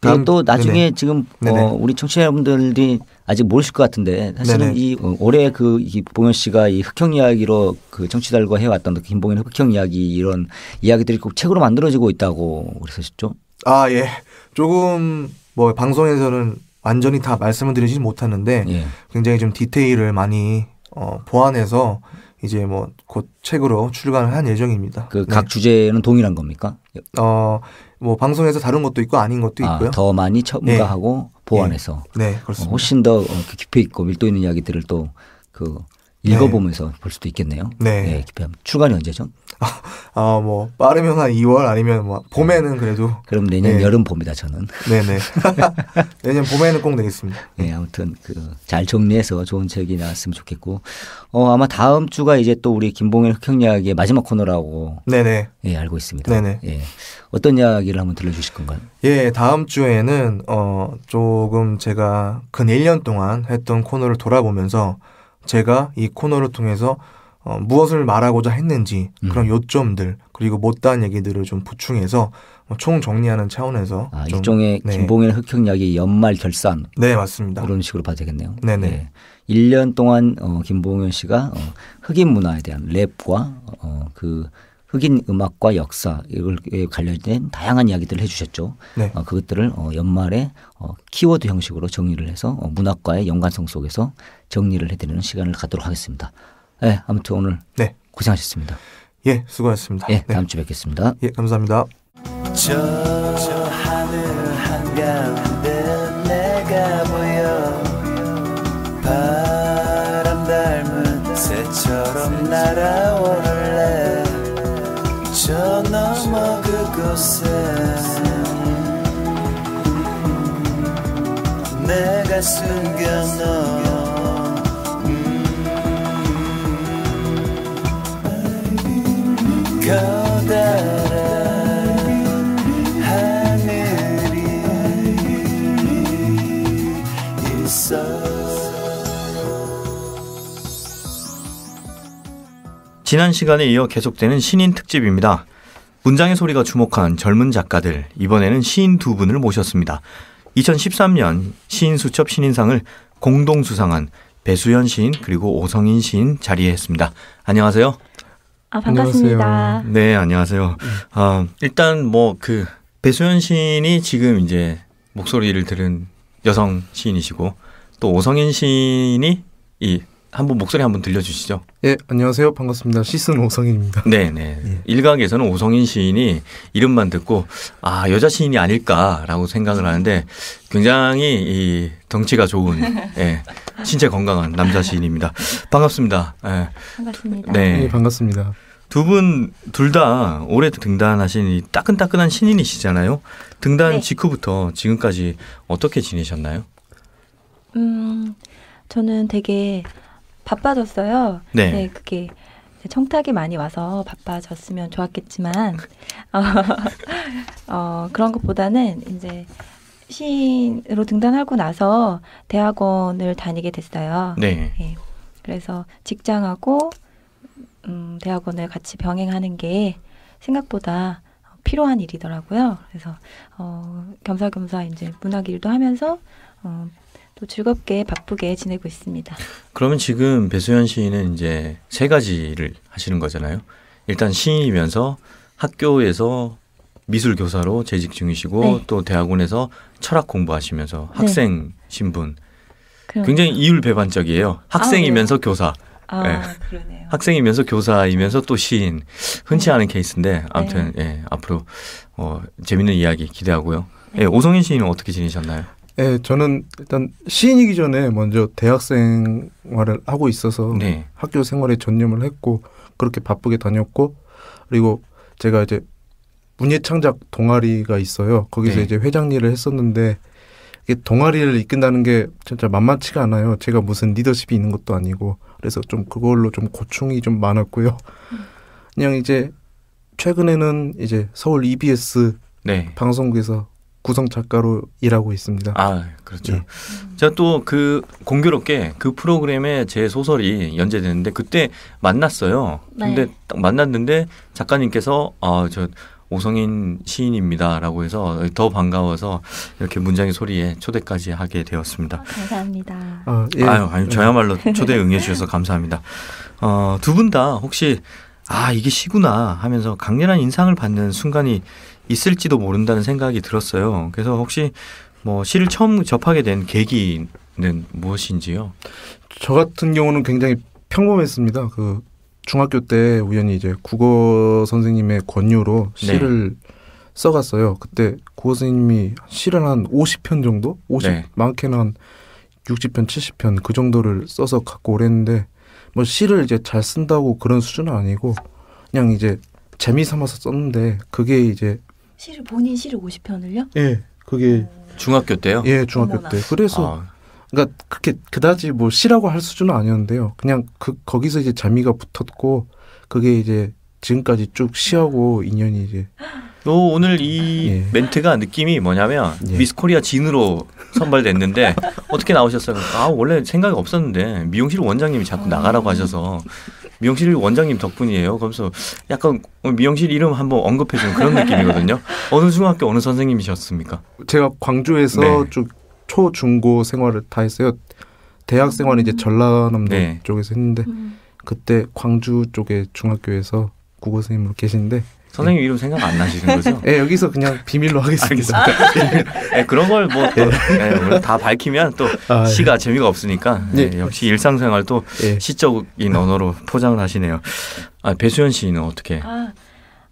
그리고 또 나중에 네네. 지금 어, 우리 청취자 여러분들이 아직 모르실 것 같은데 사실은 네네. 이 어, 올해 그 이 봉현 씨가 이 흑형 이야기로 그 청취자들과 해왔던 그 김봉현 흑형 이야기 이런 이야기들이 꼭 책으로 만들어지고 있다고 그러셨죠? 아 예, 조금 뭐 방송에서는 완전히 다 말씀을 드리지 못하는데 예. 굉장히 좀 디테일을 많이 어, 보완해서 이제 뭐 곧 책으로 출간을 한 예정입니다. 그각 네. 주제는 동일한 겁니까? 어뭐 방송에서 다른 것도 있고 아닌 것도 아, 있고요. 아, 더 많이 첨가하고 네. 보완해서 네. 네, 그렇습니다. 훨씬 더 깊이 있고 밀도 있는 이야기들을 또그 네. 읽어보면서 네. 볼 수도 있겠네요. 네. 네기피 출간이 언제죠? 아, 아, 뭐, 빠르면 한 2월 아니면 뭐, 봄에는 그래도. 그럼 내년 네. 여름 봄이다, 저는. 네네. 내년 봄에는 꼭 내겠습니다. 네, 아무튼 그, 잘 정리해서 좋은 책이 나왔으면 좋겠고, 어, 아마 다음 주가 이제 또 우리 김봉일 흑형이야기의 마지막 코너라고. 네네. 예, 알고 있습니다. 네네. 예. 어떤 이야기를 한번 들려주실 건가요? 예, 다음 주에는, 어, 조금 제가 근 1년 동안 했던 코너를 돌아보면서 제가 이 코너를 통해서 어, 무엇을 말하고자 했는지 그런 음. 요점들 그리고 못다한 얘기들을 좀 보충해서 뭐 총 정리하는 차원에서 아, 좀, 일종의 네. 김봉일 흑형약의 연말 결산 네 맞습니다 그런 식으로 봐야 되겠네요. 네네. 네. 1년 예. 동안 어, 김봉현 씨가 어, 흑인 문화에 대한 랩과 어, 그 흑인 음악과 역사 이걸 관련된 다양한 이야기들을 해주셨죠. 네. 어, 그것들을 어, 연말에 어, 키워드 형식으로 정리를 해서 어, 문학과의 연관성 속에서 정리를 해드리는 시간을 갖도록 하겠습니다. 네, 아무튼 오늘 네. 고생하셨습니다. 예, 수고하셨습니다. 예, 네. 다음 네. 주 뵙겠습니다. 예, 감사합니다. 저, 저 하늘 한가운데 내가 보여 바람 닮은 새처럼 날아오는 저 너머 그곳에 내가 숨겨놓은 g i r 지난 시간에 이어 계속되는 신인 특집입니다. 문장의 소리가 주목한 젊은 작가들, 이번에는 시인 두 분을 모셨습니다. 2013년 시인 수첩 신인상을 공동 수상한 배수현 시인 그리고 오성인 시인 자리했습니다. 에 안녕하세요. 아, 반갑습니다. 네, 안녕하세요. 네. 아, 일단 뭐 그배수현 시인이 지금 이제 목소리를 들은 여성 시인이시고 또 오성인 시인이 이 한번 목소리 한번 들려주시죠. 예, 안녕하세요. 반갑습니다. 시슨 오성인입니다. 네, 네. 예. 일각에서는 오성인 시인이 이름만 듣고 아 여자 시인이 아닐까라고 생각을 하는데 굉장히 이 덩치가 좋은, 예, 신체 건강한 남자 시인입니다. 반갑습니다. 예. 반갑습니다. 네, 예, 반갑습니다. 두 분 둘 다 올해 등단하신 이 따끈따끈한 신인이시잖아요. 등단 네. 직후부터 지금까지 어떻게 지내셨나요? 음, 저는 되게 바빠졌어요. 네. 네 그게 청탁이 많이 와서 바빠졌으면 좋았겠지만 어, 어, 그런 것보다는 이제 시인으로 등단하고 나서 대학원을 다니게 됐어요. 네. 네. 그래서 직장하고 음, 대학원을 같이 병행하는 게 생각보다 필요한 일이더라고요. 그래서 어, 겸사겸사 이제 문학 일도 하면서 어, 또 즐겁게 바쁘게 지내고 있습니다. 그러면 지금 배소연 시인은 이제 세 가지를 하시는 거잖아요. 일단 시인이면서 학교에서 미술 교사로 재직 중이시고 네. 또 대학원에서 철학 공부하시면서 학생 네. 신분 그럼요. 굉장히 이율배반적이에요. 학생이면서 아, 네. 교사. 아, 예. 그러네요. 학생이면서 교사이면서 또 시인 흔치 네. 않은 케이스인데 네. 아무튼 예, 앞으로 어, 재밌는 이야기 기대하고요. 예, 오성인 시인은 어떻게 지내셨나요? 네, 저는 일단 시인이기 전에 먼저 대학생 활을 하고 있어서 네. 학교 생활에 전념을 했고 그렇게 바쁘게 다녔고 그리고 제가 이제 문예창작 동아리가 있어요. 거기서 네. 이제 회장 일을 했었는데 이게 동아리를 이끈다는 게 진짜 만만치가 않아요. 제가 무슨 리더십이 있는 것도 아니고 그래서 좀 그걸로 좀 고충이 좀 많았고요. 그냥 이제 최근에는 이제 서울 EBS 네. 방송국에서 구성 작가로 일하고 있습니다. 아 그렇죠. 예. 제가 또 그 공교롭게 그 프로그램에 제 소설이 연재되는데 그때 만났어요. 근데 네. 딱 만났는데 작가님께서 아저 오성인 시인입니다라고 해서 더 반가워서 이렇게 문장의 소리에 초대까지 하게 되었습니다. 아, 감사합니다. 어, 예. 아유, 아유 예. 저야말로 초대 응해 주셔서 감사합니다. 어, 두 분 다 혹시 아 이게 시구나 하면서 강렬한 인상을 받는 순간이 있을지도 모른다는 생각이 들었어요. 그래서 혹시 뭐 시를 처음 접하게 된 계기는 무엇인지요? 저 같은 경우는 굉장히 평범했습니다. 그 중학교 때 우연히 이제 국어 선생님의 권유로 네. 시를 네. 써갔어요. 그때 국어 선생님이 시를 한 50편 정도, 50 네. 많게는 한 60편, 70편 그 정도를 써서 갖고 오랬는데 뭐 시를 이제 잘 쓴다고 그런 수준은 아니고 그냥 이제 재미 삼아서 썼는데 그게 이제 시를 본인 시를 50편을요? 예. 그게 중학교 때요? 예, 중학교 어머나. 때. 그래서 아. 그러니까 그렇게 그다지 뭐 시라고 할 수준은 아니었는데요. 그냥 그 거기서 이제 재미가 붙었고 그게 이제 지금까지 쭉 시하고 음. 인연이 이제 요 오늘 이 예. 멘트가 느낌이 뭐냐면 예. 미스코리아 진으로 선발됐는데 어떻게 나오셨어요? 아 원래 생각이 없었는데 미용실 원장님이 자꾸 나가라고 하셔서 미용실 원장님 덕분이에요. 그러면서 약간 미용실 이름 한번 언급해 주는 그런 느낌이거든요. 어느 중학교 어느 선생님이셨습니까? 제가 광주에서 네. 초 중고 생활을 다 했어요. 대학 생활은 이제 음. 전라남도 네. 쪽에서 했는데 음. 그때 광주 쪽의 중학교에서 국어 선생님으로 계신데 선생님 이름 생각 안 나시는 거죠? 네, 여기서 그냥 비밀로 하겠습니다. 네, 그런 걸 뭐다 네, 네 밝히면 또 아, 네. 시가 재미가 없으니까 네. 네. 역시 일상생활 또 시적인 언어로 포장을 하시네요. 아, 배수연 씨는 어떻게? 아,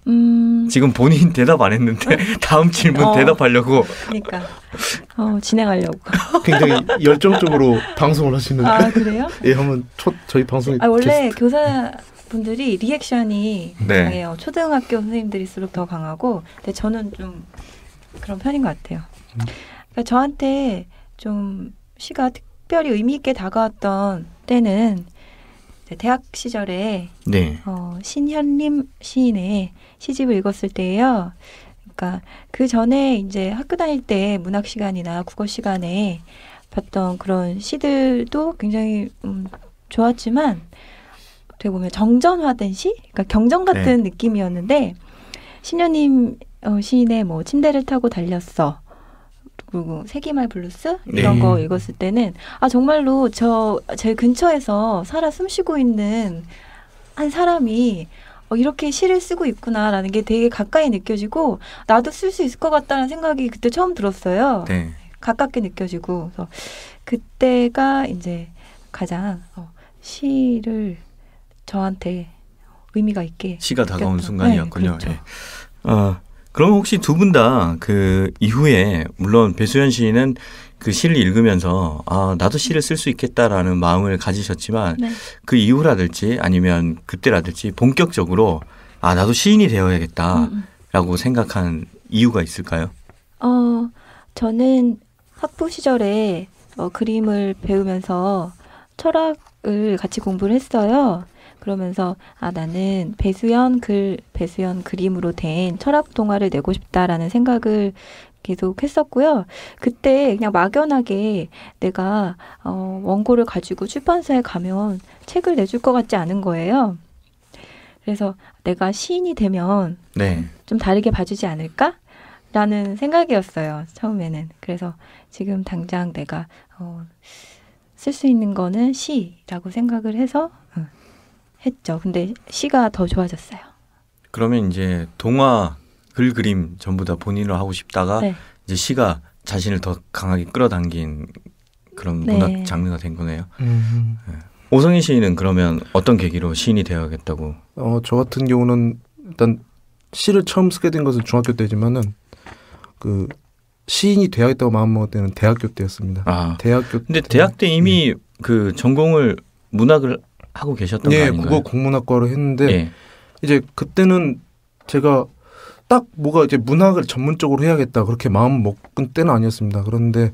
음... 지금 본인 대답 안 했는데 다음 질문 어, 대답하려고. 그러니까 어, 진행하려고. 굉장히 열정적으로 방송을 하시는아 그래요? 예, 한번 첫 저희 방송. 아 원래 게스트. 교사 분들이 리액션이 네. 강해요. 초등학교 선생님들일수록 더 강하고, 근데 저는 좀 그런 편인 것 같아요. 음. 그러니까 저한테 좀 시가 특별히 의미 있게 다가왔던 때는 대학 시절에 네. 어, 신현림 시인의 시집을 읽었을 때예요. 그러니까 그 전에 이제 학교 다닐 때 문학 시간이나 국어 시간에 봤던 그런 시들도 굉장히 음, 좋았지만 어떻게 보면 정전화된 시, 그러니까 경전 같은 네. 느낌이었는데 신녀님 어, 시인의 뭐 침대를 타고 달렸어. 그리고 세기말 블루스 이런 네. 거 읽었을 때는 아 정말로 저 제 근처에서 살아 숨쉬고 있는 한 사람이 어, 이렇게 시를 쓰고 있구나라는 게 되게 가까이 느껴지고 나도 쓸 수 있을 것 같다는 생각이 그때 처음 들었어요. 네. 가깝게 느껴지고 그래서 그때가 이제 가장 어, 시를 저한테 의미가 있게 시가 다가온 네, 순간이었군요. 네, 그렇죠. 예. 어, 그럼 혹시 두 분 다 그 이후에 물론 배수연 시인은 그 시를 읽으면서 아 나도 시를 쓸 수 있겠다라는 마음을 가지셨지만 네. 그 이후라든지 아니면 그때라든지 본격적으로 아 나도 시인이 되어야겠다라고 음, 음. 생각한 이유가 있을까요? 어 저는 학부 시절에 어, 그림을 배우면서 철학을 같이 공부를 했어요. 그러면서 아 나는 배수연 글 배수연 그림으로 된 철학 동화를 내고 싶다라는 생각을 계속 했었고요. 그때 그냥 막연하게 내가 어, 원고를 가지고 출판사에 가면 책을 내줄 것 같지 않은 거예요. 그래서 내가 시인이 되면 네. 좀 다르게 봐주지 않을까? 라는 생각이었어요. 처음에는. 그래서 지금 당장 내가 어, 쓸 수 있는 거는 시라고 생각을 해서 했죠. 근데 시가 더 좋아졌어요. 그러면 이제 동화 글 그림 전부 다 본인으로 하고 싶다가 네. 이제 시가 자신을 더 강하게 끌어당긴 그런 네. 문학 장르가 된 거네요. 음. 네. 오성희 시인은 그러면 어떤 계기로 시인이 되어야겠다고? 어, 저 같은 경우는 일단 시를 처음 쓰게 된 것은 중학교 때지만은 그 시인이 되어야겠다고 마음먹을 때는 대학교 때였습니다. 아. 대학교 근데 대학 때 이미 음. 그 전공을 문학을 하고 계셨던 네, 거 아닌가요? 국어 국문학과로 했는데 네. 이제 그때는 제가 딱 뭐가 이제 문학을 전문적으로 해야겠다 그렇게 마음 먹은 때는 아니었습니다. 그런데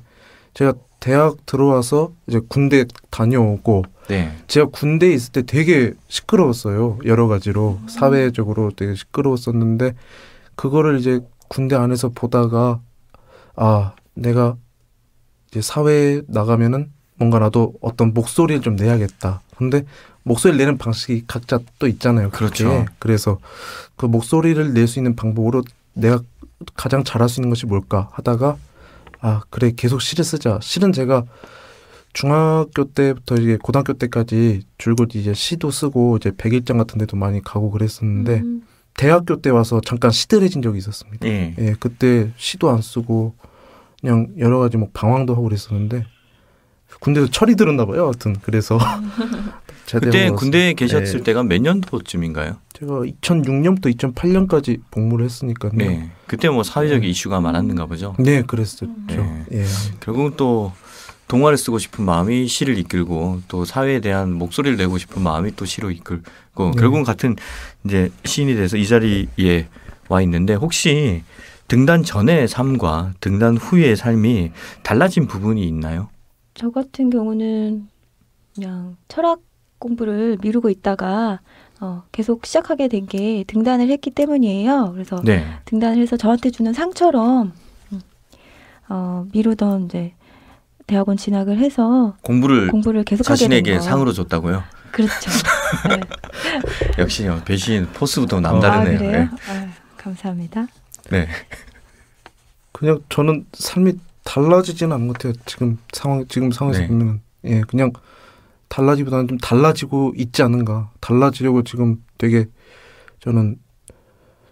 제가 대학 들어와서 이제 군대 다녀오고 네. 제가 군대에 있을 때 되게 시끄러웠어요. 여러 가지로 사회적으로 되게 시끄러웠었는데 그거를 이제 군대 안에서 보다가 아 내가 이제 사회에 나가면은 뭔가 나도 어떤 목소리를 좀 내야겠다. 근데 목소리를 내는 방식이 각자 또 있잖아요. 그렇게. 그렇 그래서 그 목소리를 낼 수 있는 방법으로 내가 가장 잘할 수 있는 것이 뭘까 하다가 아 그래 계속 시를 쓰자. 실은 제가 중학교 때부터 이제 고등학교 때까지 줄곧 이제 시도 쓰고 이제 백일장 같은 데도 많이 가고 그랬었는데 음. 대학교 때 와서 잠깐 시들해진 적이 있었습니다. 예. 예. 그때 시도 안 쓰고 그냥 여러 가지 뭐 방황도 하고 그랬었는데 군대도 철이 들었나 봐요. 하여튼 그래서 그때 군대에 네. 계셨을 네. 때가 몇 년도쯤인가요? 제가 2006년부터 2008년까지 복무를 했으니까요. 네. 그때 뭐 사회적 네. 이슈가 많았는가 보죠. 네, 그랬었죠. 음. 예. 네. 예. 결국또 동화를 쓰고 싶은 마음이 시를 이끌고 또 사회에 대한 목소리를 내고 싶은 마음이 또 시로 이끌고 네. 결국은 같은 이제 시인이 돼서 이 자리에 와 있는데 혹시 등단 전의 삶과 등단 후의 삶이 달라진 부분이 있나요? 저 같은 경우는 그냥 철학 공부를 미루고 있다가 어, 계속 시작하게 된 게 등단을 했기 때문이에요. 그래서 네. 등단을 해서 저한테 주는 상처럼 음, 어, 미루던 이제 대학원 진학을 해서 공부를 공부를 계속 자신에게 상으로 줬다고요? 그렇죠. 네. 역시 어, 배신 포스부터 어, 남다르네요. 아, 그래요? 네. 아 감사합니다. 네. 그냥 저는 삶이 달라지지는 않은 것 같아요. 지금 상황 지금 상황에서 네. 보면 예 그냥 달라지보다는좀 달라지고 있지 않은가. 달라지려고 지금 되게 저는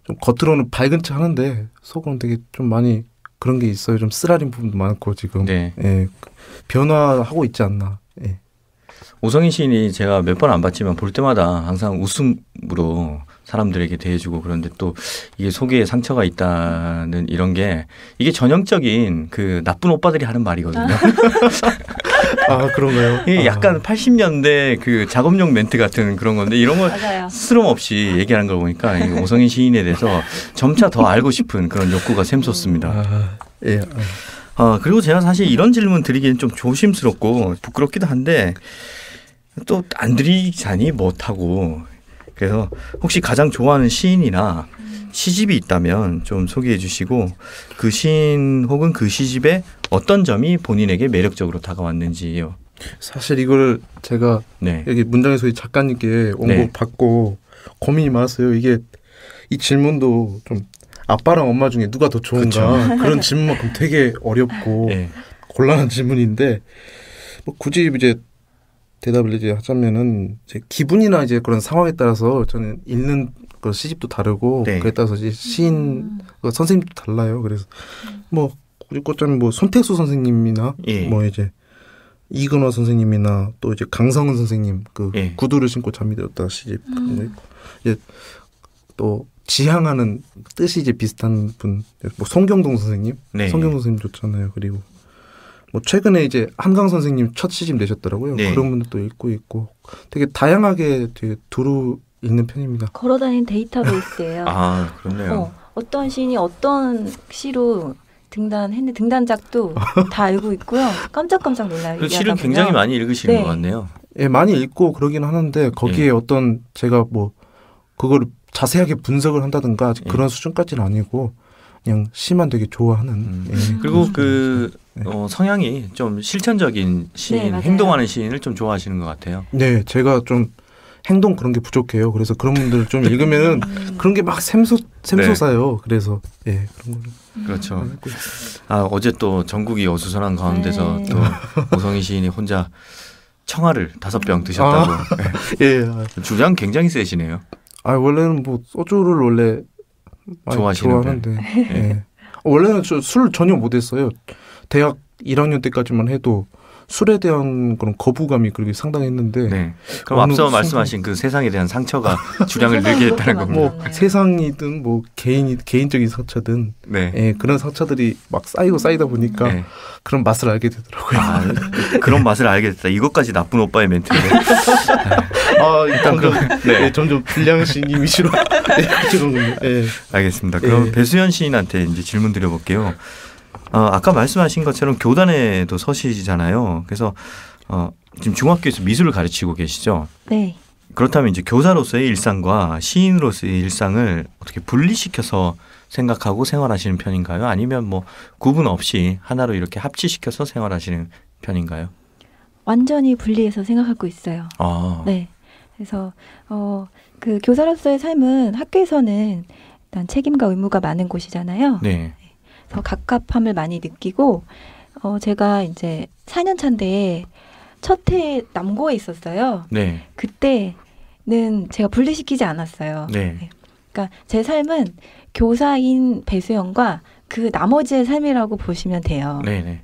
좀 겉으로는 밝은 척 하는데 속으로는 되게 좀 많이 그런 게 있어요. 좀 쓰라린 부분도 많고 지금 네. 예, 변화하고 있지 않나. 예. 오성인 시인이 제가 몇 번 안 봤지만 볼 때마다 항상 웃음으로 사람들에게 대해주고 그런데 또 이게 속에 상처가 있다는 이런 게 이게 전형적인 그 나쁜 오빠들이 하는 말이거든요. 아. 아 그런가요? 예, 약간 아. 80년대 그 작업용 멘트 같은 그런 건데 이런 걸 스스럼 없이 얘기하는 걸 보니까 오성인 시인에 대해서 점차 더 알고 싶은 그런 욕구가 샘솟습니다. 아, 예. 아 그리고 제가 사실 이런 질문 드리기는 좀 조심스럽고 부끄럽기도 한데 또 안 드리자니 못하고 그래서 혹시 가장 좋아하는 시인이나 시집이 있다면 좀 소개해 주시고 그 시인 혹은 그 시집의 어떤 점이 본인에게 매력적으로 다가왔는지요. 사실 이걸 제가 네. 여기 문장에서위 작가님께 온고 네. 받고 고민이 많았어요. 이게 이 질문도 좀 아빠랑 엄마 중에 누가 더 좋은가 그쵸. 그런 질문만큼 되게 어렵고 네. 곤란한 질문인데 뭐 굳이 이제 대답을 이제 하자면은 제 기분이나 이제 그런 상황에 따라서 저는 읽는 그 시집도 다르고 네. 그에 따라서 이제 시인 음. 그 선생님도 달라요. 그래서 음. 뭐 굳이 꽂자면 뭐 손택수 선생님이나 예. 뭐 이제 이근화 선생님이나 또 이제 강성은 선생님 그 예. 구두를 신고 잠이 들었다 시집 음. 그런 음. 거 있고 이제 또 지향하는 뜻이 이제 비슷한 분, 뭐 송경동 선생님, 네. 송경동 선생님 좋잖아요. 그리고 뭐 최근에 이제 한강 선생님 첫 시집 내셨더라고요. 네. 그런 분들도 읽고 있고 되게 다양하게 되게 두루 있는 편입니다. 걸어다니는 데이터베이스예요. 아 그렇네요. 어, 떤 시인이 어떤 시로 등단했는 등단작도 다 알고 있고요. 깜짝깜짝 놀라요. 시를 굉장히 많이 읽으시는 네. 것 같네요. 예, 많이 읽고 그러긴 하는데 거기에 예. 어떤 제가 뭐 그걸 자세하게 분석을 한다든가 예. 그런 수준까지는 아니고 그냥 시만 되게 좋아하는. 음. 예, 그리고 그 예. 어, 성향이 좀 실천적인 시인, 네, 행동하는 시인을 좀 좋아하시는 것 같아요. 네, 제가 좀 행동 그런 게 부족해요. 그래서 그런 분들 좀 읽으면은 음. 그런 게 막 샘솟 샘솟아요. 네. 그래서 예 그렇죠. 음. 네, 그런 거 그렇죠. 아 어제 또 전국이 어수선한 가운데서 네. 또 오성희 시인이 혼자 청아를 다섯 병 드셨다고. 아, 네. 예. 아. 주장 굉장히 세시네요. 아 원래는 뭐 소주를 원래 좋아하시는데. 예. 네. 어, 원래는 술 전혀 못했어요. 대학 1학년 때까지만 해도 술에 대한 그런 거부감이 그렇게 상당했는데 네. 그럼 앞서 순간... 말씀하신 그 세상에 대한 상처가 주량을 늘게 했다는 겁니다. 뭐 세상이든 뭐 개인 이 개인적인 상처든 네. 예, 그런 상처들이 막 쌓이고 쌓이다 보니까 네. 그런 맛을 알게 되더라고요. 아, 그런 맛을 알게 됐다. 이것까지 나쁜 오빠의 멘트인데. 아, 일단 그럼 네. 예, 점점 불량 신이 위주로 예, 예. 알겠습니다. 그럼 예. 배수현 시인한테 이제 질문 드려볼게요. 어, 아까 말씀하신 것처럼 교단에도 서시잖아요. 그래서 어, 지금 중학교에서 미술을 가르치고 계시죠? 네. 그렇다면 이제 교사로서의 일상과 시인으로서의 일상을 어떻게 분리시켜서 생각하고 생활하시는 편인가요? 아니면 뭐 구분 없이 하나로 이렇게 합치시켜서 생활하시는 편인가요? 완전히 분리해서 생각하고 있어요. 아. 네. 그래서 어, 그 교사로서의 삶은 학교에서는 일단 책임과 의무가 많은 곳이잖아요. 네. 더 갑갑함을 많이 느끼고 어, 제가 이제 4년 차인데 첫해 남고에 있었어요. 네. 그때는 제가 분리시키지 않았어요. 네. 네. 그러니까 제 삶은 교사인 배수영과그 나머지의 삶이라고 보시면 돼요. 네네. 네.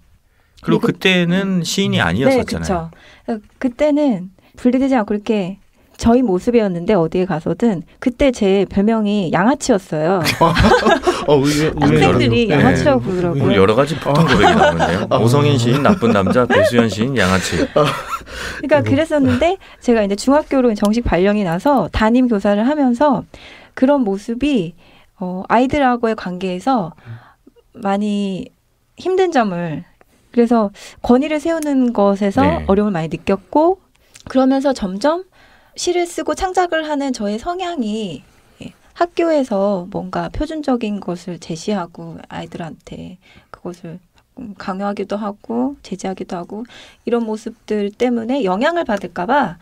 그리고 그때는 시인이 네, 아니었었잖아요. 네, 그렇죠. 그때는 분리되지 않고 이렇게 저희 모습이었는데 어디에 가서든 그때 제 별명이 양아치였어요. 어, 학생들이 네. 양아치라고 네. 음. 그더라고요 여러 가지 폭탄 고백이 아. 나오는데요. 아. 오성인 시인 나쁜 남자, 배수현 시인 양아치. 아. 그러니까 그랬었는데 제가 이제 중학교로 정식 발령이 나서 담임 교사를 하면서 그런 모습이 어, 아이들하고의 관계에서 많이 힘든 점을 그래서 권위를 세우는 것에서 네. 어려움을 많이 느꼈고 그러면서 점점 시를 쓰고 창작을 하는 저의 성향이 예, 학교에서 뭔가 표준적인 것을 제시하고 아이들한테 그것을 음, 강요하기도 하고 제지하기도 하고 이런 모습들 때문에 영향을 받을까봐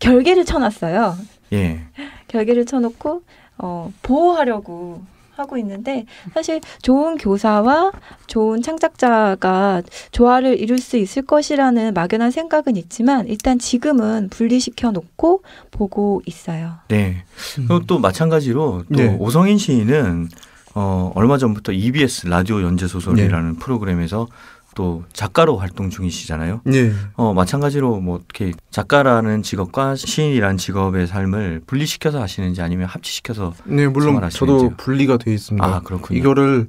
결계를 쳐놨어요. 예. 결계를 쳐놓고 어, 보호하려고 하고 있는데 사실 좋은 교사와 좋은 창작자가 조화를 이룰 수 있을 것이라는 막연한 생각은 있지만 일단 지금은 분리시켜 놓고 보고 있어요. 네. 음. 그리고 또 마찬가지로 또 네. 오성인 시인은 어, 얼마 전부터 EBS 라디오 연재 소설이라는 네. 프로그램에서 또 작가로 활동 중이시잖아요. 네. 어, 마찬가지로 뭐 어떻게 작가라는 직업과 시인이라는 직업의 삶을 분리시켜서 하시는지 아니면 합치시켜서 네, 물론 저도 분리가 돼 있습니다. 아, 그렇군요. 이거를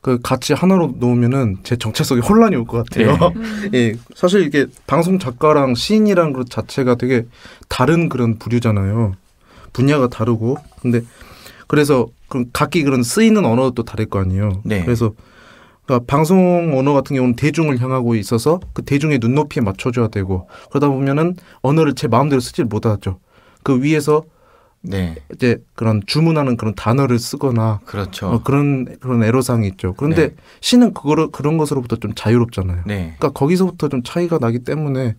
그 같이 하나로 놓으면은 제 정체성이 혼란이 올 것 같아요. 네. 음. 예. 사실 이게 방송 작가랑 시인이란 것 자체가 되게 다른 그런 부류잖아요. 분야가 다르고. 근데 그래서 그럼 각기 그런 쓰이는 언어도 또 다를 거 아니에요. 네. 그래서 그러니까 방송 언어 같은 경우는 대중을 향하고 있어서 그 대중의 눈높이에 맞춰줘야 되고 그러다 보면은 언어를 제 마음대로 쓰질 못하죠. 그 위에서 네. 이제 그런 주문하는 그런 단어를 쓰거나 그렇죠. 어, 그런 그런 애로사항이 있죠. 그런데 네. 시는 그거를 그런 것으로부터 좀 자유롭잖아요. 네. 그러니까 거기서부터 좀 차이가 나기 때문에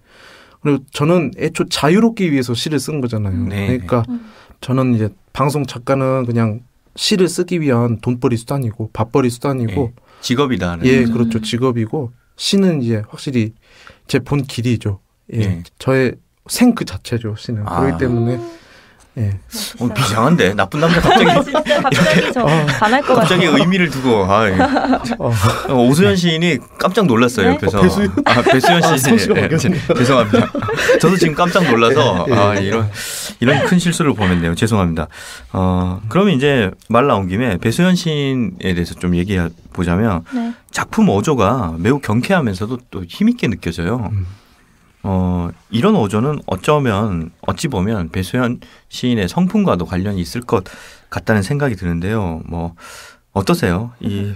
그리고 저는 애초 자유롭기 위해서 시를 쓴 거잖아요. 네. 네. 그러니까 음. 저는 이제 방송 작가는 그냥 시를 쓰기 위한 돈벌이 수단이고 밥벌이 수단이고 네. 직업이다. 예, 거잖 그렇죠. 음. 직업이고 시는 이제 확실히 제 본 길이죠. 예, 예. 저의 생 그 자체죠. 시는 아. 그렇기 때문에 예. 어, 비장한데 나쁜 남자 갑자기 어, 갑자기 저 어. 반할 것 같아요. 갑자기 의미를 두고 아, 예. 어. 어. 오수연 시인이 깜짝 놀랐어요 네? 옆에서. 어, 아 배수연 시인. 아, 예, 죄송합니다. 저도 지금 깜짝 놀라서 예, 예. 아, 이런 이런 큰 실수를 보냈네요 죄송합니다. 어 그러면 이제 말 나온 김에 배수연 시인에 대해서 좀 얘기해 보자면 네. 작품 어조가 매우 경쾌하면서도 또 힘있게 느껴져요. 음. 어, 이런 오조는 어쩌면 어찌 보면 배소현 시인의 성품과도 관련이 있을 것 같다는 생각이 드는데요. 뭐 어떠세요? 이,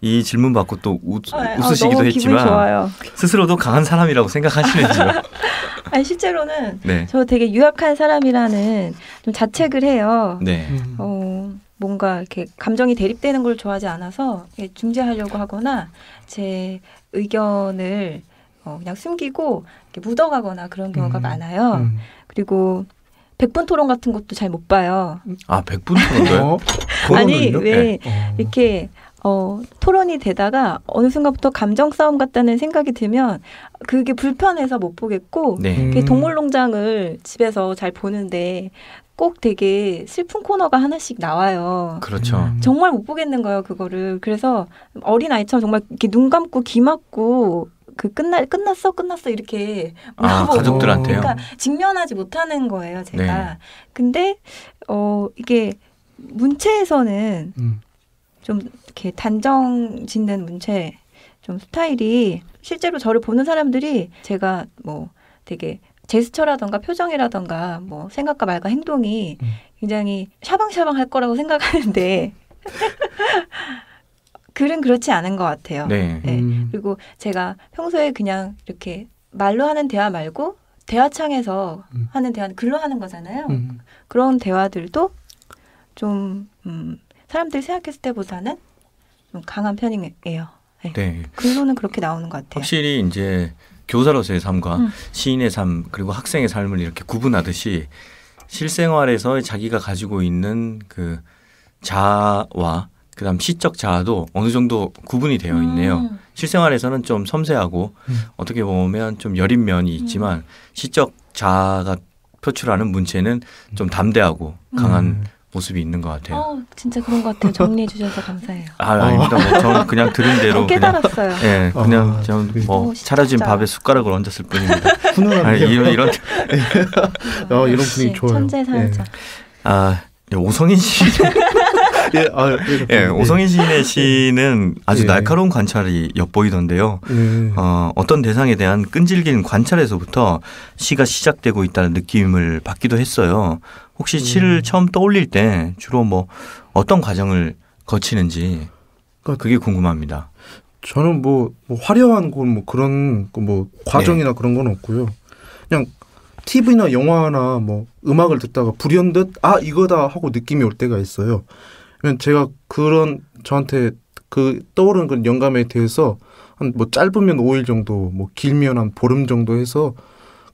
이 질문 받고 또 웃, 으시기도 아, 아 했지만 스스로도 강한 사람이라고 생각하시는지요? 아니 실제로는 네. 저 되게 유약한 사람이라는 좀 자책을 해요. 네. 어, 뭔가 이렇게 감정이 대립되는 걸 좋아하지 않아서 중재하려고 하거나 제 의견을 어, 그냥 숨기고 이렇게 묻어가거나 그런 경우가 음, 많아요. 음. 그리고 백분 토론 같은 것도 잘 못 봐요. 아, 백분 토론요 어? 아니, 왜 예. 이렇게 어, 토론이 되다가 어느 순간부터 감정 싸움 같다는 생각이 들면 그게 불편해서 못 보겠고 네. 음. 동물농장을 집에서 잘 보는데 꼭 되게 슬픈 코너가 하나씩 나와요. 그렇죠. 음. 정말 못 보겠는 거예요, 그거를. 그래서 어린 아이처럼 정말 이렇게 눈 감고 귀 막고 그 끝날 끝났어 끝났어 이렇게 아, 가족들한테요. 그러니까 직면하지 못하는 거예요 제가. 네. 근데 어 이게 문체에서는 음. 좀 이렇게 단정 짓는 문체 좀 스타일이 실제로 저를 보는 사람들이 제가 뭐 되게 제스처라던가 표정이라던가 뭐 생각과 말과 행동이 음. 굉장히 샤방샤방 할 거라고 생각하는데 글은 그렇지 않은 것 같아요. 네. 네. 음. 그리고 제가 평소에 그냥 이렇게 말로 하는 대화 말고 대화창에서 음. 하는 대화는 글로 하는 거잖아요. 음. 그런 대화들도 좀 음, 사람들 생각했을 때보다는 좀 강한 편이에요. 네. 네. 글로는 그렇게 나오는 것 같아요. 확실히 이제 교사로서의 삶과 음. 시인의 삶 그리고 학생의 삶을 이렇게 구분하듯이 실생활에서 자기가 가지고 있는 그 자아와 그다음 시적 자아도 어느 정도 구분이 되어 있네요. 음. 실생활에서는 좀 섬세하고 음. 어떻게 보면 좀 여린 면이 있지만 음. 시적 자아가 표출하는 문체는 좀 담대하고 강한 음. 모습이 있는 것 같아요. 어, 진짜 그런 것 같아요. 정리해 주셔서 감사해요. 아, 아닙니다. 뭐, 저는 그냥 들은 대로 깨달았어요. 그냥, 예, 아, 그냥 아, 저는 뭐 차려진 밥에 숟가락을 얹었을 뿐입니다. 훈훈한 이런 이런 아, 이런 분위기 좋아요. 천재 사연자. 예. 아, 네, 오성인 씨. 예, 아, 예, 예. 오성인 시인의 시는 예. 아주 예. 날카로운 관찰이 엿보이던데요. 어, 어떤 대상에 대한 끈질긴 관찰에서부터 시가 시작되고 있다는 느낌을 받기도 했어요. 혹시 시를 음. 처음 떠올릴 때 주로 뭐 어떤 과정을 거치는지 그러니까 그게 궁금합니다. 저는 뭐, 뭐 화려한 건뭐 그런 뭐 과정이나 네. 그런 건 없고요. 그냥 TV나 영화나 뭐 음악을 듣다가 불현듯 아 이거다 하고 느낌이 올 때가 있어요. 그러면 제가 그런 저한테 그 떠오르는 그런 영감에 대해서 한 뭐 짧으면 5일 정도, 뭐 길면 한 보름 정도 해서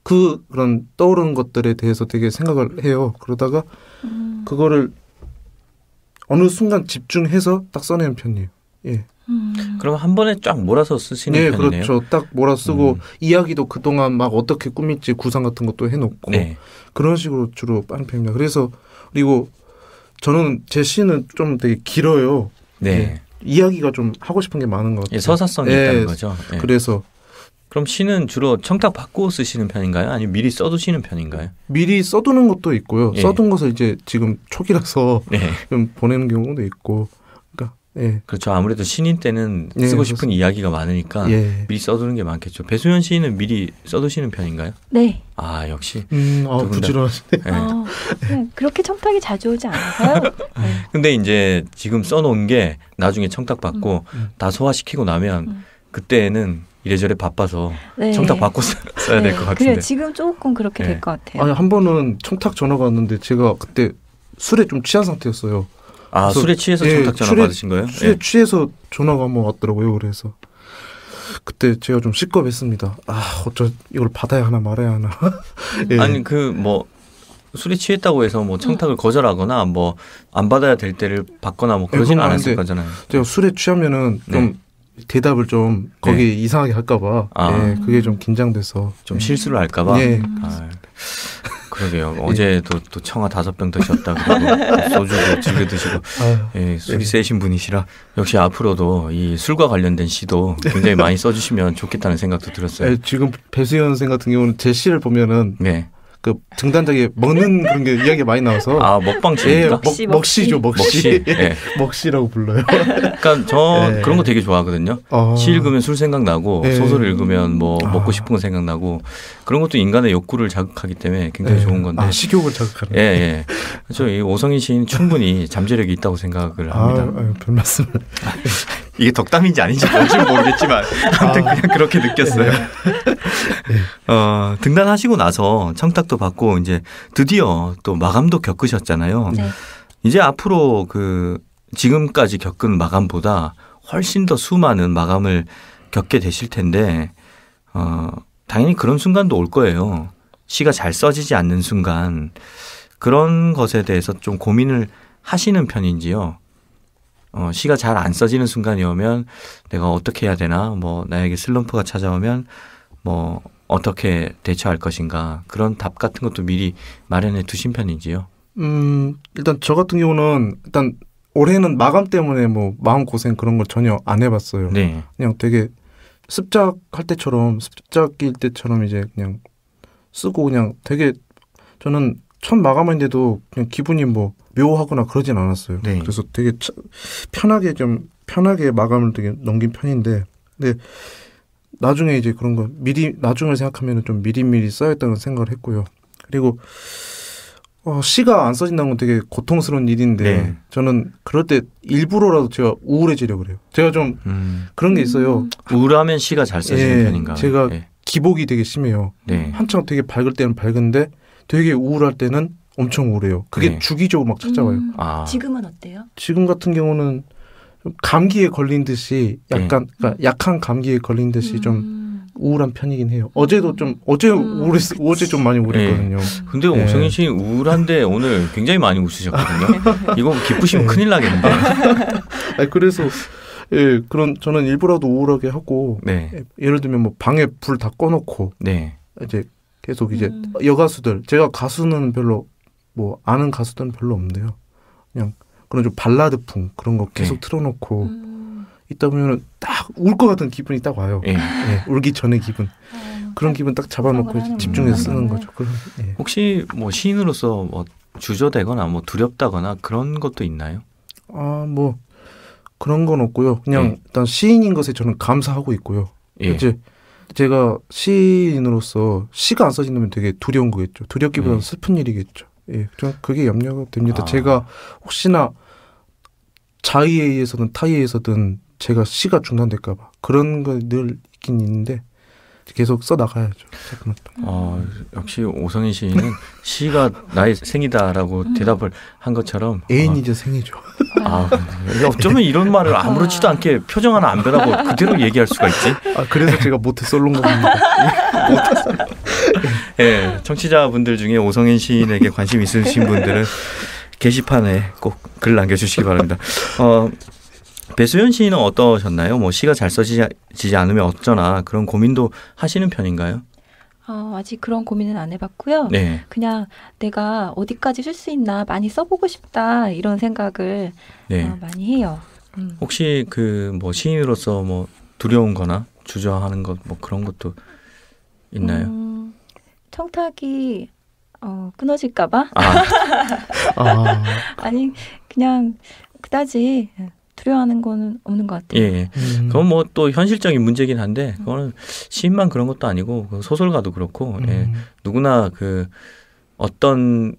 그 그런 떠오르는 것들에 대해서 되게 생각을 해요. 그러다가 음. 그거를 어느 순간 집중해서 딱 써내는 편이에요. 예. 음. 그럼 한 번에 쫙 몰아서 쓰시는 네, 편이네요. 그렇죠. 딱 몰아 쓰고 음. 이야기도 그 동안 막 어떻게 꾸밀지 구상 같은 것도 해놓고 네. 그런 식으로 주로 빠는 편입니다. 그래서 그리고 저는 제 시는 좀 되게 길어요. 네. 네. 이야기가 좀 하고 싶은 게 많은 것 예, 같아요. 예, 서사성이 예, 있다는 거죠. 예. 그래서 그럼 시는 주로 청탁 받고 쓰시는 편인가요? 아니면 미리 써두시는 편인가요? 미리 써두는 것도 있고요. 예. 써둔 것을 이제 지금 초기라서 네. 좀 보내는 경우도 있고 예. 그렇죠. 아무래도 신인 때는 예, 쓰고 싶은 그렇습 이야기가 많으니까 예. 미리 써두는 게 많겠죠. 배현 시인은 미리 써두시는 편인가요? 네. 아 역시. 음, 아, 어, 부지런하시 네. 아, 예. 어, 음, 그렇게 청탁이 자주 오지 않아서요. 네. 근데 이제 지금 써놓은 게 나중에 청탁 받고 음, 음. 다 소화시키고 나면 음. 그때는 이래저래 바빠서 네. 청탁 받고 써야 될것 네. 같은데. 그래 지금 조금 그렇게 될것 예. 같아요. 아니 한 번은 청탁 전화가 왔는데 제가 그때 술에 좀 취한 상태였어요. 아 술에 취해서 청탁 예, 전화 받으신 거예요? 술에 예. 취해서 전화가 한번 왔더라고요. 그래서 그때 제가 좀 식겁했습니다. 아 어쩌 이걸 받아야 하나 말아야 하나. 예. 아니 그뭐 술에 취했다고 해서 뭐 청탁을 거절하거나 뭐 안 받아야 될 때를 받거나 뭐 예, 그러지는 않았을 거잖아요. 제가 술에 취하면은 네. 좀 대답을 좀 거기 네. 이상하게 할까봐 아. 예, 그게 좀 긴장돼서 좀 실수를 할까봐 예. 아. 예. 그러게요. 어제도 예. 또 청아 다섯 병 드셨다 그러고 소주도 즐겨 드시고 예, 술이 예. 세신 분이시라 역시 앞으로도 이 술과 관련된 시도 굉장히 많이 써주시면 좋겠다는 생각도 들었어요. 예, 지금 배수연 생 같은 경우는 제 시를 보면은 네. 그 등단자에 먹는 그런 게 이야기 많이 나와서 아먹방집입니 예, 먹, 시죠 먹시 먹시. 예. 먹시라고 불러요. 그러니까 저 예. 그런 거 되게 좋아하거든요. 어. 시 읽으면 술 생각나고 예. 소설 읽으면 뭐 아. 먹고 싶은 거 생각나고 그런 것도 인간의 욕구를 자극하기 때문에 굉장히 예. 좋은 건데 아, 식욕을 자극하는 예 예. 저 이 오성희 시인 충분히 잠재력이 있다고 생각을 합니다. 아, 별말씀 이게 덕담인지 아닌지 뭔지 모르겠지만 아무튼 아. 그냥 그렇게 느꼈어요. 예. 예. 어, 등단하시고 나서 청탁도 받고 이제 드디어 또 마감도 겪으셨잖아요. 네. 이제 앞으로 그 지금까지 겪은 마감보다 훨씬 더 수많은 마감을 겪게 되실 텐데 어, 당연히 그런 순간도 올 거예요. 시가 잘 써지지 않는 순간 그런 것에 대해서 좀 고민을 하시는 편인지요? 어, 시가 잘 안 써지는 순간이 오면 내가 어떻게 해야 되나, 뭐 나에게 슬럼프가 찾아오면 뭐 어떻게 대처할 것인가 그런 답 같은 것도 미리 마련해 두신 편인지요? 음, 일단 저 같은 경우는 일단 올해는 마감 때문에 뭐 마음 고생 그런 걸 전혀 안 해봤어요. 네. 그냥 되게 습작 할 때처럼 습작일 때처럼 이제 그냥 쓰고 그냥 되게 저는 첫 마감인데도 그냥 기분이 뭐 묘하거나 그러진 않았어요. 네. 그래서 되게 차, 편하게 좀 편하게 마감을 되게 넘긴 편인데, 근데 나중에 이제 그런 거 미리 나중을 생각하면 좀 미리미리 써야겠다는 생각을 했고요. 그리고 어, 시가 안 써진다는 건 되게 고통스러운 일인데 네. 저는 그럴 때 일부러라도 제가 우울해지려 그래요. 제가 좀 음. 그런 게 있어요. 우울하면 시가 잘 써지는 예, 편인가? 제가 네. 기복이 되게 심해요. 네. 한창 되게 밝을 때는 밝은데 되게 우울할 때는 엄청 우울해요. 그게 네. 주기적으로 막 찾아와요. 음, 아. 지금은 어때요? 지금 같은 경우는 감기에 걸린 듯이 약간 네. 그러니까 약한 감기에 걸린 듯이 음. 좀 우울한 편이긴 해요. 어제도 좀 어제 음, 우울 어제 좀 많이 우울했거든요. 네. 근데 네. 성인씨 우울한데 오늘 굉장히 많이 웃으셨거든요. 이거 기쁘시면 네. 큰일 나겠는데. 아니, 그래서 예, 그런 저는 일부라도 우울하게 하고 예, 예를 들면 뭐 방에 불 다 꺼놓고 네. 이제 계속 이제 음. 여가수들 제가 가수는 별로 뭐 아는 가수들은 별로 없는데요. 그냥 그런 좀 발라드풍 그런 거 계속 네. 틀어놓고 음. 있다 보면은 딱 울 것 같은 기분이 딱 와요. 네. 네. 울기 전에 기분. 아, 그런 기분 딱 잡아놓고 집중해서 쓰는 네. 거죠. 그런, 예. 혹시 뭐 시인으로서 뭐 주저되거나 뭐 두렵다거나 그런 것도 있나요? 아 뭐 그런 건 없고요. 그냥 일단 시인인 것에 저는 감사하고 있고요. 이제 제가 시인으로서 시가 안 써진 놈이 되게 두려운 거겠죠. 두렵기보다는 네. 슬픈 일이겠죠. 예, 좀 그게 염려가 됩니다. 아. 제가 혹시나 자의에 의해서든 타의에 서든 제가 시가 중단될까봐 그런 거늘 있긴 있는데 계속 써 나가야죠. 어, 아, 역시 오성인 시인은 시가 나의 생이다라고 음. 대답을 한 것처럼 아, 애인이자 어, 생이죠. 아, 어쩌면 이런 말을 아무렇지도 않게 표정 하나 안 변하고 그대로 얘기할 수가 있지? 아, 그래서 제가 못해 솔로인 겁니다. 예, 네, 청취자분들 중에 오성인 시인에게 관심 있으신 분들은 게시판에 꼭 글 남겨주시기 바랍니다. 어, 배수연 시인은 어떠셨나요? 뭐 시가 잘 써지지 않으면 어쩌나 그런 고민도 하시는 편인가요? 어, 아직 그런 고민은 안 해봤고요. 네. 그냥 내가 어디까지 쓸 수 있나 많이 써보고 싶다 이런 생각을 네. 어, 많이 해요. 음. 혹시 그 뭐 시인으로서 뭐 두려운거나 주저하는 것 뭐 그런 것도 있나요? 음, 청탁이 어, 끊어질까봐. 아. 아. 아니 그냥 그다지 두려워하는 거는 없는 것 같아요. 예. 예. 음. 그건 뭐 또 현실적인 문제긴 한데 음. 그거는 시인만 그런 것도 아니고 그 소설가도 그렇고 예. 음. 예. 누구나 그 어떤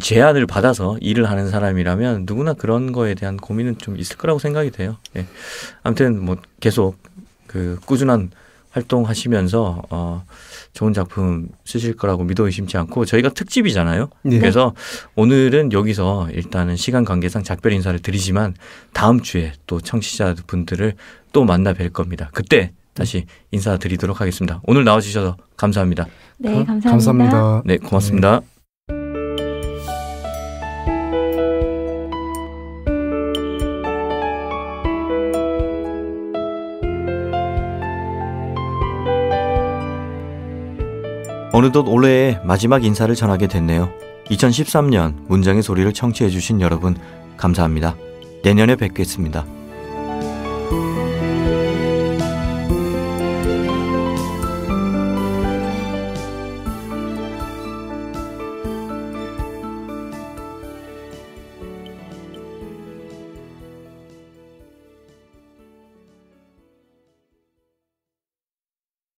제안을 받아서 일을 하는 사람이라면 누구나 그런 거에 대한 고민은 좀 있을 거라고 생각이 돼요. 예. 아무튼 뭐 계속 그 꾸준한 활동하시면서 어 좋은 작품 쓰실 거라고 믿어 의심치 않고 저희가 특집이잖아요. 네. 그래서 오늘은 여기서 일단은 시간 관계상 작별 인사를 드리지만 다음 주에 또 청취자분들을 또 만나 뵐 겁니다. 그때 다시 인사드리도록 하겠습니다. 오늘 나와주셔서 감사합니다. 네, 어? 감사합니다. 감사합니다. 네, 고맙습니다. 네. 어느덧 올해의 마지막 인사를 전하게 됐네요. 2013년 문장의 소리를 청취해주신 여러분, 감사합니다. 내년에 뵙겠습니다.